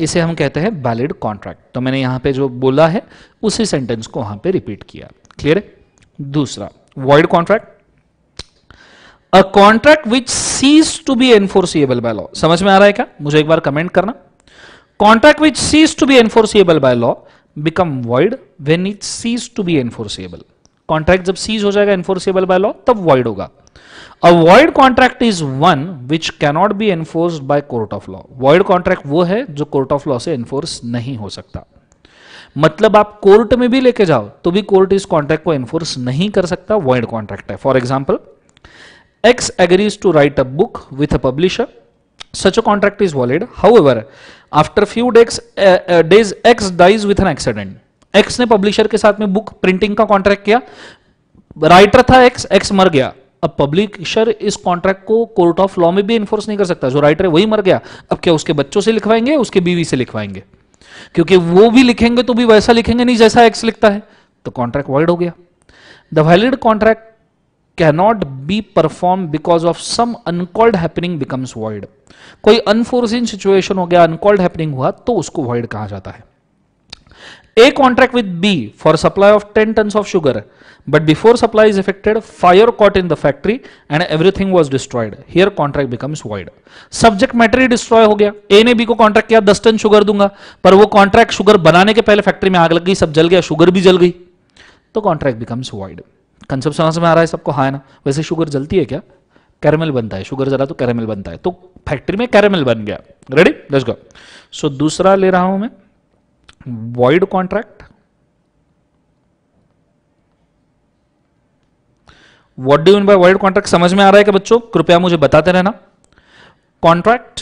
इसे हम कहते हैं वैलिड कॉन्ट्रैक्ट तो मैंने यहां पे जो बोला है उसी सेंटेंस को वहां पे रिपीट किया क्लियर दूसरा void contract a contract which cease to be enforceable by law समझ में आ रहा है क्या मुझे एक बार कमेंट करना contract which cease to be enforceable by law become void when it cease to be enforceable contract जब सीज हो जाएगा एनफोर्सिएबल बाय लॉ तब वॉइड होगा a void contract is one which cannot be enforce by court of law void contract वो है जो court of law से enforce नहीं हो सकता मतलब आप कोर्ट में भी लेके जाओ तो भी कोर्ट इस कॉन्ट्रैक्ट को एनफोर्स नहीं कर सकता वॉइड कॉन्ट्रैक्ट है for example X agrees to write a book with a publisher such a contract is valid however after few decks days X dies with an accident X ने publisher के साथ में book printing का contract किया writer था X X मर गया अब पब्लिकर इस कॉन्ट्रैक्ट को कोर्ट ऑफ लॉ में भी इन्फोर्स नहीं कर सकता जो राइटर है वही मर गया अब क्या उसके बच्चों से लिखवाएंगे उसके बीवी से लिखवाएंगे क्योंकि वो भी लिखेंगे तो भी वैसा लिखेंगे नहीं जैसा एक्स लिखता है तो कॉन्ट्रैक्ट वाइड हो गया the valid contract cannot be perform because of some uncalled happening becomes void कोई अनफोर्सिन सिचुएशन हो गया अनकॉल्ड हैपनिंग हुआ तो उसको void कहा जाता है A contract with B for supply of ten ton of sugar But before supply is affected, fire caught in the factory and everything was destroyed. Here contract becomes void. Subject matter ही destroy ho gaya a ne b ko contract kiya 10 ton sugar dunga par wo contract sugar banane ke pehle factory mein aag lag gayi sab jal gaya sugar bhi jal gayi to contract becomes void. concept samajh mein aa raha hai sabko ha है ना वैसे sugar जलती है क्या caramel बनता है sugar जला तो कैरमल बनता है तो फैक्ट्री में कैरमल बन गया रेडी लेट्स गो सो दूसरा ले रहा हूं मैं void contract what do mean by world contract समझ में आ रहा है क्या बच्चों कृपया मुझे बताते रहना contract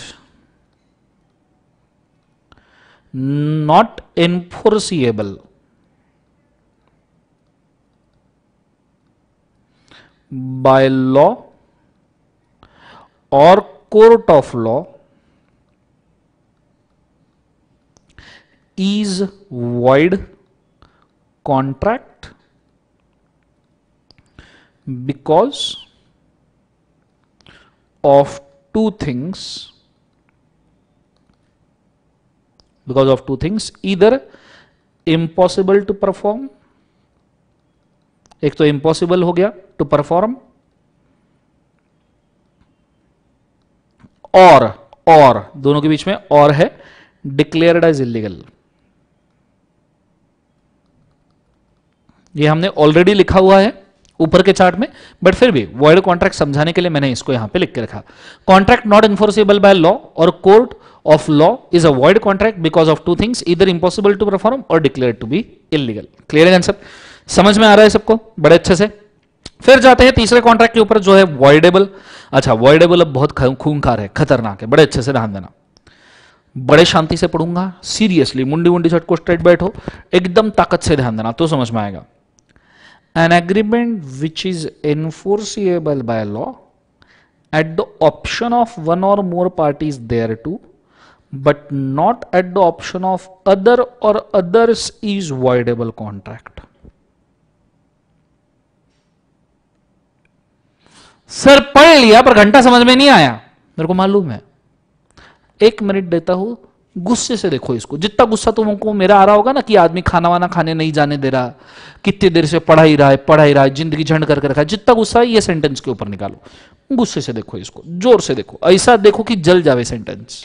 not enforceable by law or court of law is void contract because of two things because of two things either impossible to perform एक तो impossible हो गया to perform और और दोनों के बीच में और है डिक्लेयर्ड एज इलीगल ये हमने ऑलरेडी लिखा हुआ है ऊपर के चार्ट में बट फिर भी वॉइड कॉन्ट्रैक्ट समझाने के लिए मैंने इसको यहां पे लिख के रखा contract not enforceable by law or court of law is a void contract because of two things इधर impossible to perform or declare to be illegal clear है समझ में आ रहा है सबको बड़े अच्छे से फिर जाते हैं तीसरे कॉन्ट्रैक्ट के ऊपर जो है वॉइडेबल अच्छा वॉइडेबल अब बहुत खूंखार है खतरनाक है बड़े अच्छे से ध्यान देना बड़े शांति से पढ़ूंगा सीरियसली मुंडी मुंडी को स्ट्रेट बैठो एकदम ताकत से ध्यान देना तो समझ में आएगा an agreement which is enforceable by law at the option of one or more parties thereto but not at the option of other or others is voidable contract sir पढ़ लिया पर घंटा समझ में नहीं आया मेरे को मालूम है एक मिनट देता हूं गुस्से से देखो इसको जितना गुस्सा तुमको मेरा आ रहा होगा ना कि आदमी खाना वाना खाने नहीं जाने दे रहा कितनी देर से पढ़ाई रहा है पढ़ाई रहा है जिंदगी झंड करके रखा है जितना गुस्सा है ये सेंटेंस के ऊपर निकालो गुस्से से देखो इसको जोर से देखो ऐसा देखो कि जल जावे सेंटेंस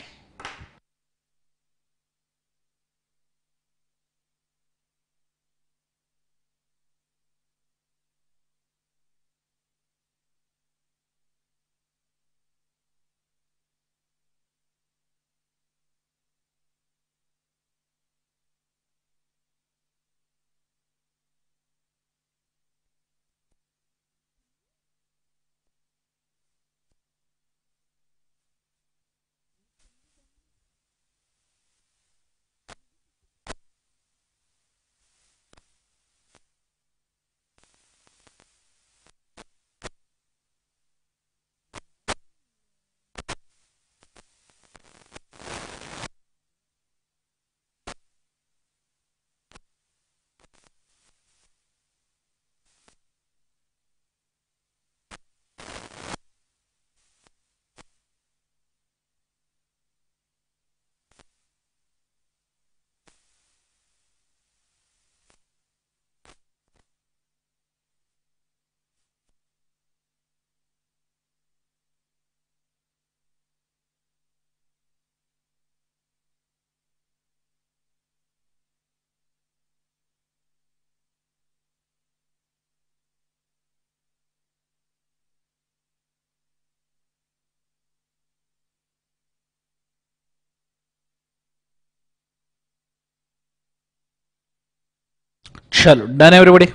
चलो done everybody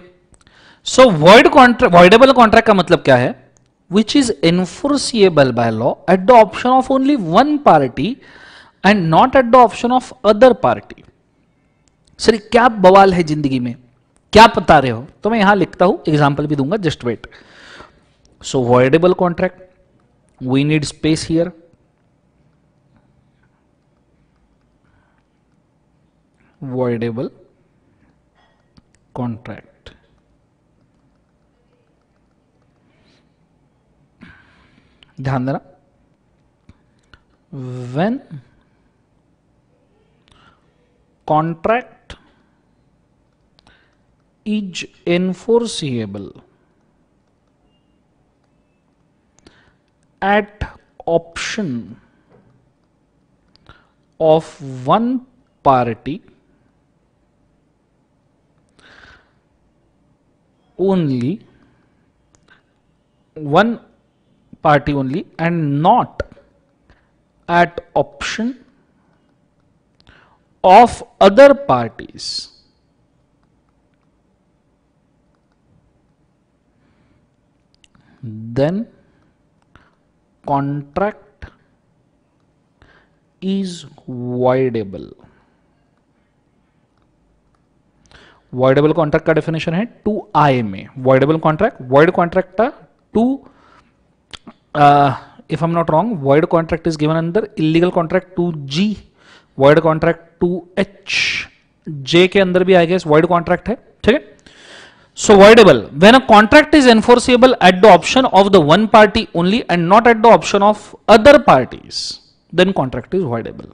so void contract voidable contract का मतलब क्या है which is enforceable by law at the option of only one party and not at the option of other party sir क्या बवाल है जिंदगी में क्या बता रहे हो तो मैं यहां लिखता हूं एग्जाम्पल भी दूंगा just wait so voidable contract we need space here voidable contract. ध्यान देना when contract is enforceable at option of one party only one party only and not at option of other parties. Then contract is voidable. Voidable contract का definition है two I में voidable contract void contract का two if I am not wrong void contract is given अंदर illegal contract two G void contract two H J के अंदर भी आएगा void contract है ठीक है so voidable when a contract is enforceable at the option of the one party only and not at the option of other parties then contract is voidable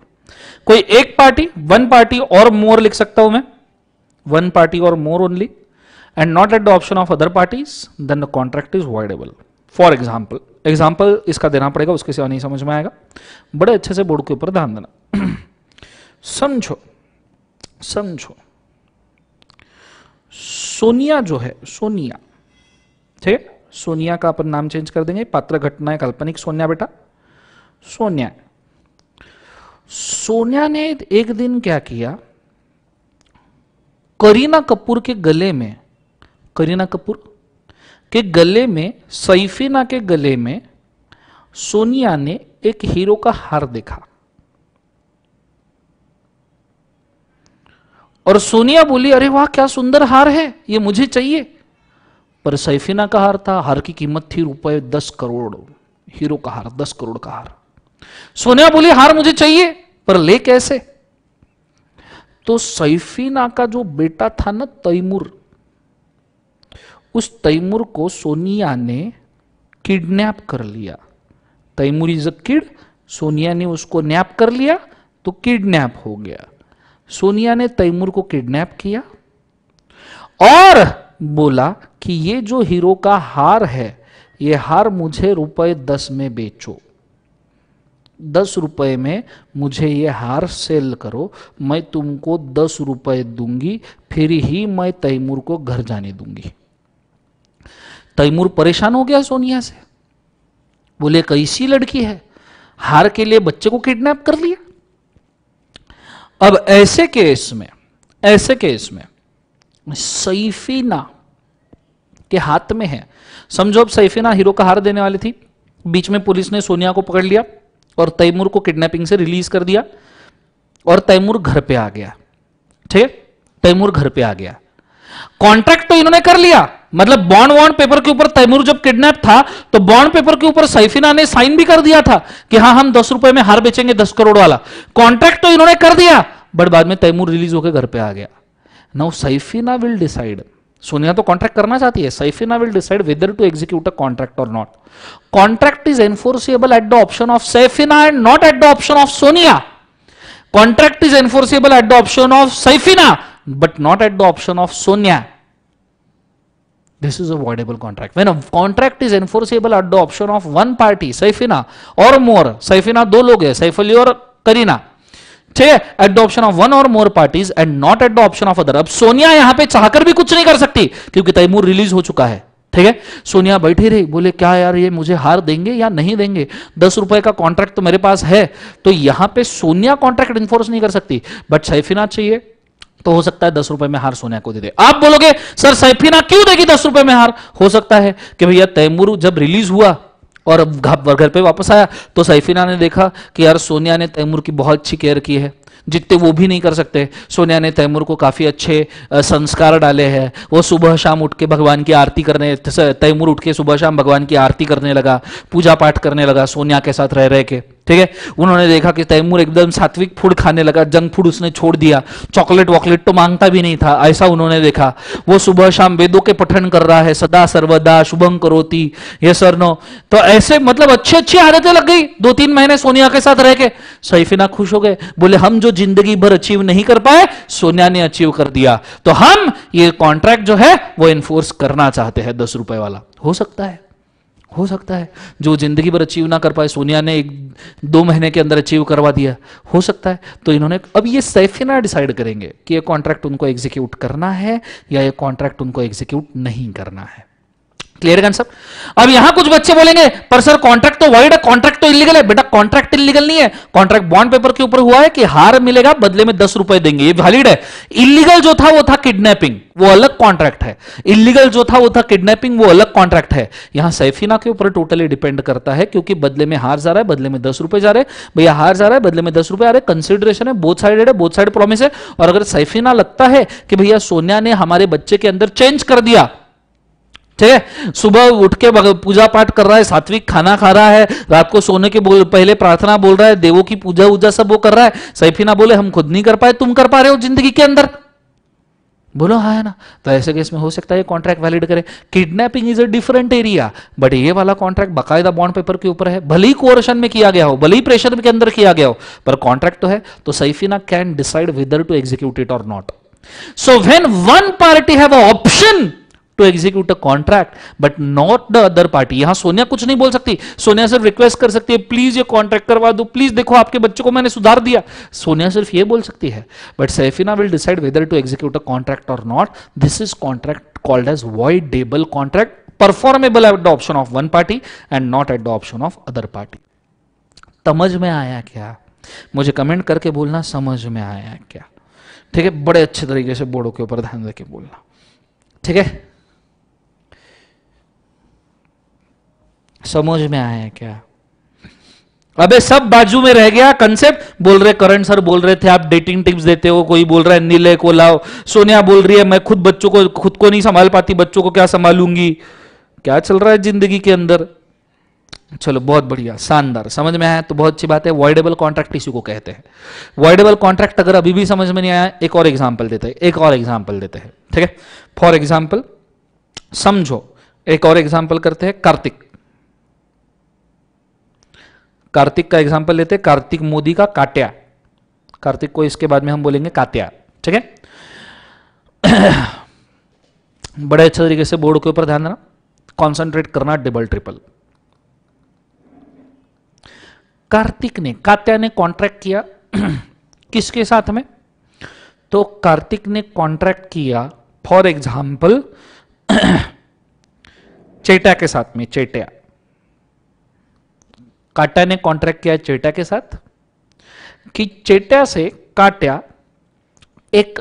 कोई एक party one party और मोर लिख सकता हूं मैं one party or more only and not at the option of other parties then the contract is voidable for example example इसका देना पड़ेगा उसके सिवा नहीं समझ में आएगा बड़े अच्छे से बोर्ड के ऊपर ध्यान देना समझो समझो सोनिया जो है सोनिया ठीक है सोनिया का अपन नाम चेंज कर देंगे पात्र घटना है काल्पनिक सोनिया बेटा सोनिया सोनिया ने एक दिन क्या किया करीना कपूर के गले में करीना कपूर के गले में सैफीना के गले में सोनिया ने एक हीरो का हार देखा और सोनिया बोली अरे वाह क्या सुंदर हार है ये मुझे चाहिए पर सैफीना का हार था हार की कीमत थी रुपए दस करोड़ हीरो का हार दस करोड़ का हार सोनिया बोली हार मुझे चाहिए पर ले कैसे तो सैफीना का जो बेटा था ना तैमूर उस तैमूर को सोनिया ने किडनैप कर लिया Taimur is a kid Sonia ने उसको नैप कर लिया तो किडनैप हो गया सोनिया ने तैमूर को किडनैप किया और बोला कि ये जो हीरो का हार है ये हार मुझे रुपए दस में बेचो दस रुपये में मुझे ये हार सेल करो मैं तुमको दस रुपये दूंगी फिर ही मैं तैमूर को घर जाने दूंगी तैमूर परेशान हो गया सोनिया से बोले कैसी लड़की है हार के लिए बच्चे को किडनैप कर लिया अब ऐसे केस में ऐसे केस में सैफीना के हाथ में है समझो अब सैफीना हीरो का हार देने वाली थी बीच में पुलिस ने सोनिया को पकड़ लिया और तैमूर को किडनैपिंग से रिलीज कर दिया और तैमूर घर पे आ गया ठीक है तैमूर घर पे आ गया कॉन्ट्रैक्ट तो इन्होंने कर लिया मतलब बॉन्ड वॉन्ड पेपर के ऊपर तैमूर जब किडनैप था तो बॉन्ड पेपर के ऊपर सैफिना ने साइन भी कर दिया था कि हाँ हम दस रुपए में हार बेचेंगे दस करोड़ वाला कॉन्ट्रैक्ट तो इन्होंने कर दिया बट बाद में तैमूर रिलीज होकर घर पे आ गया now Saifina will decide Sonia तो कॉन्ट्रैक्ट करना चाहती है Saifina will decide whether to execute a contract or not contract is enforceable at the option of Saifina and not at the option of Sonia contract is enforceable at the option of Saifina but not at the option of Sonia this is a voidable contract when a contract is enforceable at the option of one party saifina or more saifina है सैफली और saifali karina ठीक है at the option of one or more parties and not at the option of other अब सोनिया यहां पे चाहकर भी कुछ नहीं कर सकती क्योंकि तैमूर रिलीज हो चुका है ठीक है सोनिया बैठी रही बोले क्या यार ये मुझे हार देंगे या नहीं देंगे दस रुपए का कॉन्ट्रैक्ट तो मेरे पास है तो यहां पे सोनिया कॉन्ट्रैक्ट इन्फोर्स नहीं कर सकती बट सैफिना चाहिए तो हो सकता है दस रुपए में हार सोनिया को दे दे आप बोलोगे सर सैफिना क्यों देगी दस रुपए में हार हो सकता है कि भैया तैमूर जब रिलीज हुआ और घर पे वापस आया तो सैफिना ने देखा कि यार सोनिया ने तैमूर की बहुत अच्छी केयर की है जितने वो भी नहीं कर सकते सोनिया ने तैमूर को काफ़ी अच्छे संस्कार डाले हैं वो सुबह शाम उठ के भगवान की आरती करने तैमूर उठ के सुबह शाम भगवान की आरती करने लगा पूजा पाठ करने लगा सोनिया के साथ रह रह के ठीक है उन्होंने देखा कि तैमूर एकदम सात्विक फूड खाने लगा जंक फूड उसने छोड़ दिया चॉकलेट वॉकलेट तो मांगता भी नहीं था ऐसा उन्होंने देखा वो सुबह शाम वेदों के पठन कर रहा है सदा सर्वदा शुभम करोती ये सर नो तो ऐसे मतलब अच्छी अच्छी आदतें लग गई दो तीन महीने सोनिया के साथ रह के सैफिना खुश हो गए बोले हम जो जिंदगी भर अचीव नहीं कर पाए सोनिया ने अचीव कर दिया तो हम ये कॉन्ट्रैक्ट जो है वो एनफोर्स करना चाहते हैं दस रुपए वाला हो सकता है हो सकता है जो जिंदगी भर अचीव ना कर पाए सोनिया ने एक दो महीने के अंदर अचीव करवा दिया हो सकता है तो इन्होंने अब ये सैफिना डिसाइड करेंगे कि ये कॉन्ट्रैक्ट उनको एग्जीक्यूट करना है या ये कॉन्ट्रैक्ट उनको एग्जीक्यूट नहीं करना है क्लियर कंसेप्ट अब यहां कुछ बच्चे बोलेंगे पर सर कॉन्ट्रैक्ट तो वाइड है कॉन्ट्रैक्ट तो इलीगल है बेटा कॉन्ट्रैक्ट इलीगल नहीं है कॉन्ट्रैक्ट बॉन्ड पेपर के ऊपर हुआ है कि हार मिलेगा बदले में दस रुपए देंगे ये वैलिड है इलीगल जो था वो था किडनैपिंग वो अलग कॉन्ट्रैक्ट है इलीगल जो था वो था किडनैपिंग वो अलग कॉन्ट्रैक्ट है यहां सैफीना के ऊपर टोटली डिपेंड करता है क्योंकि बदले में हार जा रहा है बदले में दस रुपए जा रहे भैया हार जा रहा है बदले में दस रुपए आ रहे कंसिडरेशन है बोथ साइड है बोथ साइड प्रॉमिस है और अगर सैफीना लगता है कि भैया सोनिया ने हमारे बच्चे के अंदर चेंज कर दिया ठीक है सुबह उठ के पूजा पाठ कर रहा है सात्विक खाना खा रहा है रात को सोने के बोल, पहले प्रार्थना बोल रहा है देवों की पूजा उजा सब वो कर रहा है सैफीना बोले हम खुद नहीं कर पाए तुम कर पा रहे हो जिंदगी के अंदर बोलो हा है ना तो ऐसे केस में हो सकता है कॉन्ट्रैक्ट वैलिड करे kidnapping is a different area but ये वाला कॉन्ट्रैक्ट बकायदा बॉन्ड पेपर के ऊपर है भले ही कोर्शन में किया गया हो भले ही प्रेशर के अंदर किया गया हो पर कॉन्ट्रैक्ट तो है तो Saifina can decide whether to execute it or not so when one party have option to execute a contract but not the other party यहां सोनिया कुछ नहीं बोल सकती सोनिया सिर्फ रिक्वेस्ट कर सकती है प्लीज ये कॉन्ट्रैक्ट करवा दो प्लीज देखो आपके बच्चों को मैंने सुधार दिया सोनिया सिर्फ ये बोल सकती है but Saifina will decide whether to execute a contract or not this is contract called as voidable contract performable at the option of one party and not at the option of other party समझ में आया क्या मुझे comment करके बोलना समझ में आया क्या ठीक है बड़े अच्छे तरीके से बोर्डों के ऊपर ध्यान देके बोलना ठीक है समझ में आया क्या अबे सब बाजू में रह गया कंसेप्ट बोल रहे करण सर बोल रहे थे आप डेटिंग टिप्स देते हो कोई बोल रहा है नीले को लाओ सोनिया बोल रही है मैं खुद बच्चों को खुद को नहीं संभाल पाती बच्चों को क्या संभालूंगी क्या चल रहा है जिंदगी के अंदर चलो बहुत बढ़िया शानदार समझ में आया तो बहुत अच्छी बात है वॉइडेबल कॉन्ट्रैक्ट इसी को कहते हैं वॉइडेबल कॉन्ट्रैक्ट अगर अभी भी समझ में नहीं आया एक और एग्जाम्पल देते हैं एक और एग्जाम्पल देते हैं ठीक है फॉर एग्जाम्पल समझो एक और एग्जाम्पल करते हैं कार्तिक कार्तिक का एग्जाम्पल लेते हैं कार्तिक मोदी का काट्या कार्तिक को इसके बाद में हम बोलेंगे कात्या ठीक है बड़े अच्छे तरीके से बोर्ड के ऊपर ध्यान देना कॉन्सेंट्रेट करना डबल ट्रिपल कार्तिक ने कात्या ने कॉन्ट्रैक्ट किया किसके साथ में तो कार्तिक ने कॉन्ट्रैक्ट किया फॉर एग्जाम्पल चेटा के साथ में चेटिया काटा ने कॉन्ट्रैक्ट किया चेटा के साथ कि चेटा से काट्या एक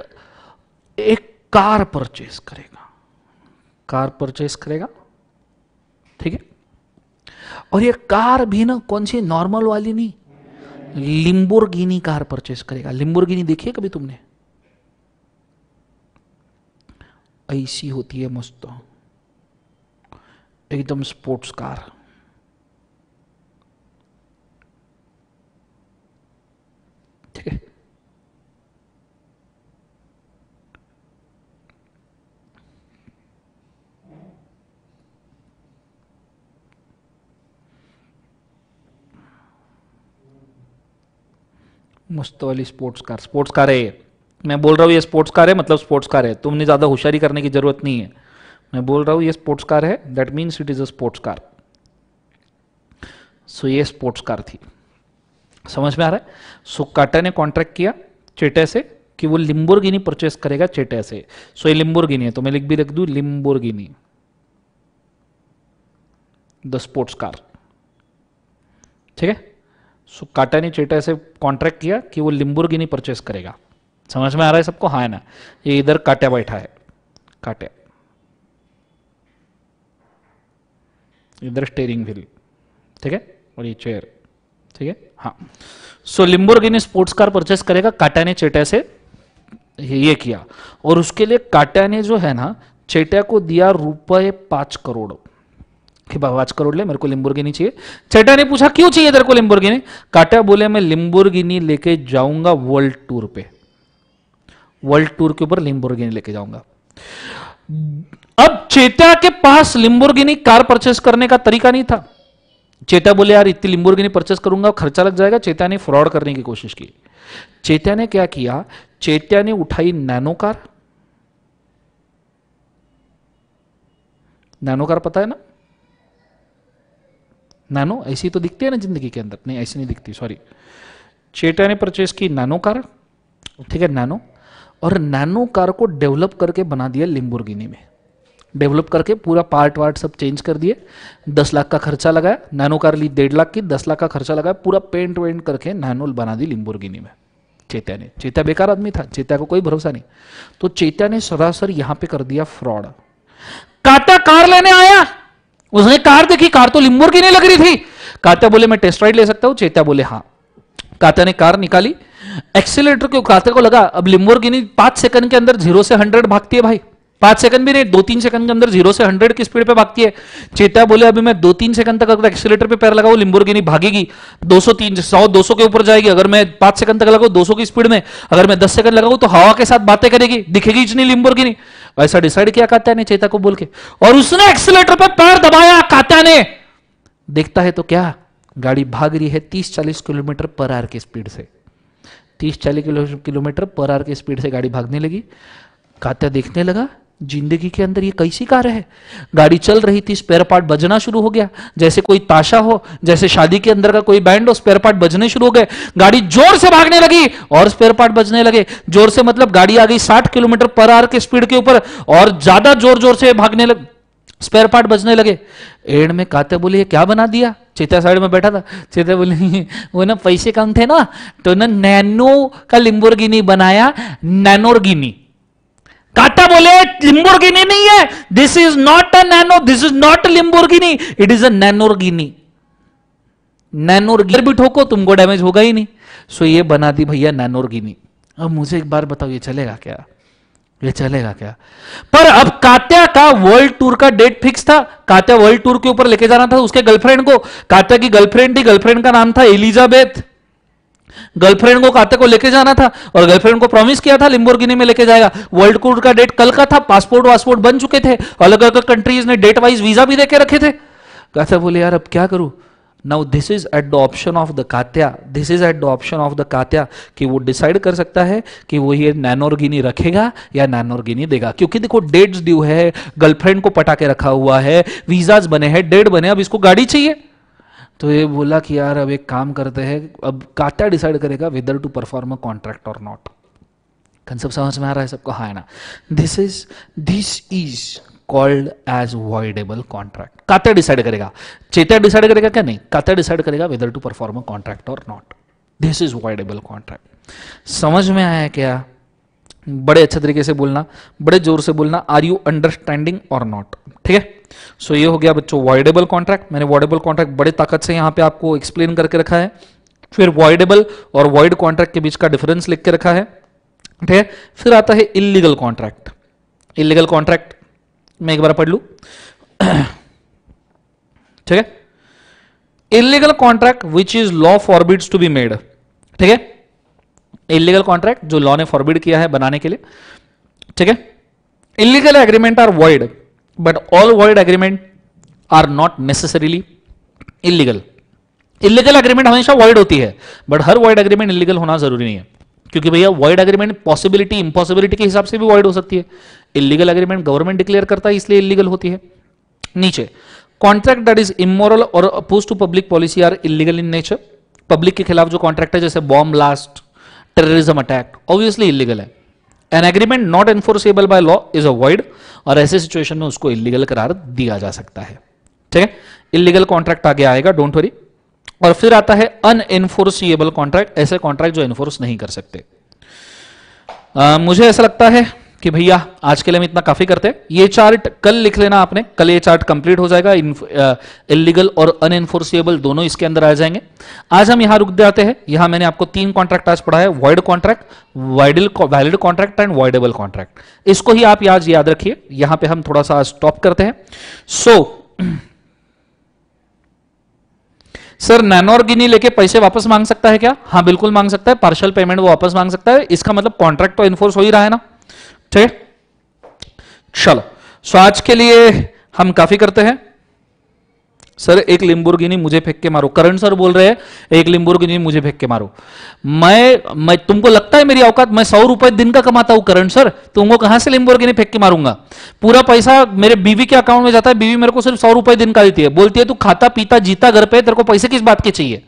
एक कार परचेस करेगा कार परचेस करेगा ठीक है और ये कार भी ना कौन सी नॉर्मल वाली नहीं लिम्बोर्गिनी कार परचेस करेगा लिम्बोर्गिनी देखिए कभी तुमने ऐसी होती है मस्त एकदम स्पोर्ट्स कार मस्त वाली स्पोर्ट्स कार स्पोर्ट्स कार है मैं बोल रहा हूँ ये स्पोर्ट्स कार है मतलब स्पोर्ट्स कार है तुमने ज़्यादा होशियारी करने की ज़रूरत नहीं है मैं बोल रहा हूँ ये स्पोर्ट्स कार है that means it is a sports car so ये स्पोर्ट्स कार थी समझ में आ रहा है सो काटा ने कॉन्ट्रैक्ट किया चेटे से कि वो गिनी परचेस करेगा चेटे से सो ये लिम्बोर्गिनी है तो मैं लिख भी रख Lamborghini the sports car ठीक है सो काटा ने चेटा से कॉन्ट्रैक्ट किया कि वो लिम्बुर्गिनी परचेस करेगा समझ में आ रहा है सबको हाँ ना ये इधर काटा बैठा है काटा इधर स्टेयरिंग व्हील ठीक है और ये चेयर ठीक है हाँ so Lamborghini sports car purchase करेगा काटा ने चेटा से ये किया और उसके लिए काटा ने जो है ना चेटा को दिया रुपए पांच करोड़ फिर आवाज करोड़ ले मेरे को लिम्बुर्गिनी चाहिए चेटा ने पूछा क्यों चाहिए तेरे को लिम्बुर्गिनी काटा बोले मैं लिम्बुर्गिनी लेके जाऊंगा वर्ल्ड टूर पे वर्ल्ड टूर के ऊपर लिम्बुर्गिनी लेके जाऊंगा अब चेटा के पास लिम्बुर्गिनी कार परचेस करने का तरीका नहीं था चेटा बोले यार इतनी लिम्बुर्गिनी परचेस करूंगा खर्चा लग जाएगा चेता ने फ्रॉड करने की कोशिश की चेता ने क्या किया चेता ने उठाई नैनो कार नैनो कार पता है ना नैनो ऐसी तो दिखती है ना जिंदगी के अंदर नहीं ऐसी नहीं दिखती सॉरी चेटा ने परचेस की नैनो कार ठीक है नैनो और नैनो कार को डेवलप करके बना दिया लिम्बुर्गिनी में डेवलप करके पूरा पार्ट वार्ट सब चेंज कर दिए दस लाख का खर्चा लगाया नैनो कार ली डेढ़ लाख की दस लाख का खर्चा लगाया पूरा पेंट वेंट करके नैनो बना दी लिम्बुर्गिनी में चेत्या ने चेत्या बेकार आदमी था चेत्या को कोई भरोसा नहीं तो चेत्या ने सरासर यहां पे कर दिया फ्रॉड काटा कार लेने आया उसने कार देखी कार तो लिम्बोर की नहीं लग रही थी कात्या बोले मैं टेस्ट राइड ले सकता हूं चेत्या बोले हाँ कात्या ने कार निकाली एक्सीटर को कात्या को लगा अब लिम्बोर की पांच सेकंड के अंदर जीरो से हंड्रेड भागती है भाई पांच सेकंड भी नहीं दो तीन सेकंड के अंदर जीरो से हंड्रेड की स्पीड पे भागती है चेता बोले अभी मैं दो तीन सेकंड तक अगर एक्सीटर पे पैर लगाऊ लिम्बोर्गिनी भागेगी दो सौ तीन सौ दो सौ के ऊपर जाएगी अगर मैं पांच सेकंड तक लगाऊ सौ की स्पीड में अगर मैं दस सेकंड लगाऊ तो हवा के साथ बातें करेगी दिखेगी इतनी गिनी वैसा डिसाइड किया कात्या ने चेता को बोल के और उसने एक्सीटर पर पैर दबाया कात्या ने देखता है तो क्या गाड़ी भाग रही है तीस चालीस किलोमीटर पर आर की स्पीड से तीस चालीस किलोमीटर पर आर की स्पीड से गाड़ी भागने लगी कात्या देखने लगा जिंदगी के अंदर ये कैसी कार है गाड़ी चल रही थी स्पेयर पार्ट बजना शुरू हो गया जैसे कोई ताशा हो जैसे शादी के अंदर का कोई बैंड हो स्पेयर पार्ट बजने शुरू हो गए गाड़ी जोर से भागने लगी और स्पेयर पार्ट बजने लगे जोर से मतलब गाड़ी आ गई साठ किलोमीटर पर आर के स्पीड के ऊपर और ज्यादा जोर जोर से भागने लग स्पेयर पार्ट बजने लगे एड में काते बोले क्या बना दिया चेता साइड में बैठा था चेता बोले वो ना पैसे कम थे ना तो ना नैनो का लिंबोरगिनी बनाया नैनोरगिनी काटा बोले लिंबोरगिनी नहीं है this is not a Nano this is not Lamborghini it is a Nanorghini Nanorghini भी ठोको तुमको डैमेज होगा ही नहीं सो ये बना दी भैया नैनोर्गिनी अब मुझे एक बार बताओ ये चलेगा क्या ये चलेगा क्या पर अब कात्या का वर्ल्ड टूर का डेट फिक्स था कात्या वर्ल्ड टूर के ऊपर लेके जाना था उसके गर्लफ्रेंड को कात्या की गर्लफ्रेंड थी गर्लफ्रेंड का नाम था एलिजाबेथ गर्लफ्रेंड को काते को लेके जाना था और गर्लफ्रेंड को प्रॉमिस किया था लिम्बोर्गिनी में लेके जाएगा वर्ल्ड कोर्ट का डेट कल का था पासपोर्ट वासपोर्ट बन चुके थे अलग अलग कंट्रीज ने डेट वाइज वीजा भी देके रखे थे कात्या बोले यार अब क्या करूं now this is at the option of the Katya this is at the option of the Katya कि वो डिसाइड कर सकता है कि वो ये नैनोरगिनी रखेगा या नैनोरगिनी देगा क्योंकि देखो डेट्स ड्यू है गर्लफ्रेंड को पटाके रखा हुआ है वीजाज बने हैं डेट बने अब इसको गाड़ी चाहिए तो ये बोला कि यार अब एक काम करते हैं अब काटा डिसाइड करेगा whether to perform a contract or not concept समझ में आ रहा है सबको हाँ है ना this is this is called as voidable contract Katya decide करेगा चेता डिसाइड करेगा क्या नहीं काता डिसाइड करेगा whether to perform a contract or not this is voidable contract समझ में आया क्या बड़े अच्छे तरीके से बोलना बड़े जोर से बोलना are you understanding or not ठीक है सो so ये हो गया बच्चों वॉइडेबल कॉन्ट्रैक्ट मैंने वॉइडेबल कॉन्ट्रैक्ट बड़े ताकत से यहां पे आपको एक्सप्लेन करके रखा है फिर वॉइडेबल और वॉइड कॉन्ट्रैक्ट के बीच का डिफरेंस लिख के रखा है ठीक है फिर आता है इलीगल कॉन्ट्रैक्ट इलीगल कॉन्ट्रैक्ट मैं एक बार पढ़ लू ठीक है illegal contract which is law forbids to be made ठीक है इलीगल कॉन्ट्रैक्ट जो लॉ ने फॉरबिड किया है बनाने के लिए ठीक है illegal agreement are void but all world agreement are not necessarily illegal illegal agreement हमेशा वॉइड होती है बट हर वॉइड एग्रीमेंट इलीगल होना जरूरी नहीं है क्योंकि भैया वॉइड एग्रीमेंट पॉसिबिलिटी इंपॉसिबिलिटी के हिसाब से भी वॉइड हो सकती है इलीगल एग्रीमेंट गवर्नमेंट डिक्लेयर करता है इसलिए इलीगल होती है नीचे contract that is immoral or oppose to public policy are illegal in nature public के खिलाफ जो कॉन्ट्रैक्ट है जैसे bomb blast terrorism attack obviously illegal है an agreement not enforceable by law is a void और ऐसे सिचुएशन में उसको इलीगल करार दिया जा सकता है ठीक है इलीगल कॉन्ट्रैक्ट आगे आएगा डोंट वरी और फिर आता है अनएनफोर्सिएबल कॉन्ट्रैक्ट ऐसे कॉन्ट्रैक्ट जो एनफोर्स नहीं कर सकते आ, मुझे ऐसा लगता है कि भैया आज के लिए हम इतना काफी करते हैं ये चार्ट कल लिख लेना आपने कल ये चार्ट कंप्लीट हो जाएगा इलीगल uh, और अनएनफोर्सिएबल दोनों इसके अंदर आ जाएंगे आज हम यहां रुक जाते हैं यहां मैंने आपको तीन कॉन्ट्रैक्ट आज पढ़ा है void contract voidable valid contract and voidable contract इसको ही आप आज याद रखिए यहां पर हम थोड़ा सा स्टॉप करते हैं सो so, सर गिनी लेके पैसे वापस मांग सकता है क्या हाँ बिल्कुल मांग सकता है पार्शल पेमेंट वो वापस मांग सकता है इसका मतलब कॉन्ट्रैक्ट तो इन्फोर्स हो ही रहा है ना ठीक है चलो सो आज के लिए हम काफी करते हैं सर एक लिम्बोर्गिनी मुझे फेंक के मारो करण सर बोल रहे हैं एक लिम्बोर्गिनी मुझे फेंक के मारो मैं मैं तुमको लगता है मेरी औकात मैं सौ रुपए दिन का कमाता हूं करण सर तुमको कहां से लिम्बोर्गिनी फेंक के मारूंगा पूरा पैसा मेरे बीवी के अकाउंट में जाता है बीवी मेरे को सिर्फ सौ रुपए दिन का देती है बोलती है तू खाता पीता जीता घर पे तेरे को पैसे किस बात के चाहिए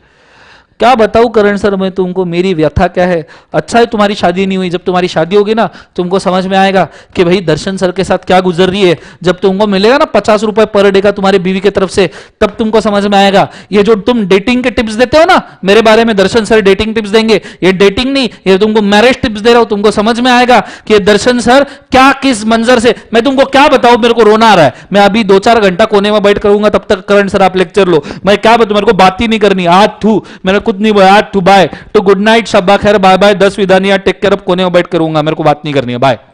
क्या बताऊ करण सर मैं तुमको मेरी व्यथा क्या है अच्छा है तुम्हारी शादी नहीं हुई जब तुम्हारी शादी होगी ना तुमको समझ में आएगा कि भाई दर्शन सर के साथ क्या गुजर रही है जब तुमको मिलेगा ना पचास रुपए पर डे का तुम्हारी बीवी की तरफ से तब तुमको समझ में आएगा ये जो तुम डेटिंग के टिप्स देते हो ना मेरे बारे में दर्शन सर डेटिंग टिप्स देंगे ये डेटिंग नहीं ये तुमको मैरिज टिप्स दे रहा हूं तुमको समझ में आएगा कि दर्शन सर क्या किस मंजर से मैं तुमको क्या बताऊ मेरे को रोना आ रहा है मैं अभी दो चार घंटा कोने में बैठ करूंगा तब तक करण सर आप लेक्चर लो मैं क्या बताऊ मेरे को बात ही नहीं करनी आज थू मेरे कुछ नहीं बोला टू बाय तो गुड नाइट शब्बा खैर बाय बाय दस विधानिया टेक केयर अब कोने बैठ करूंगा मेरे को बात नहीं करनी है बाय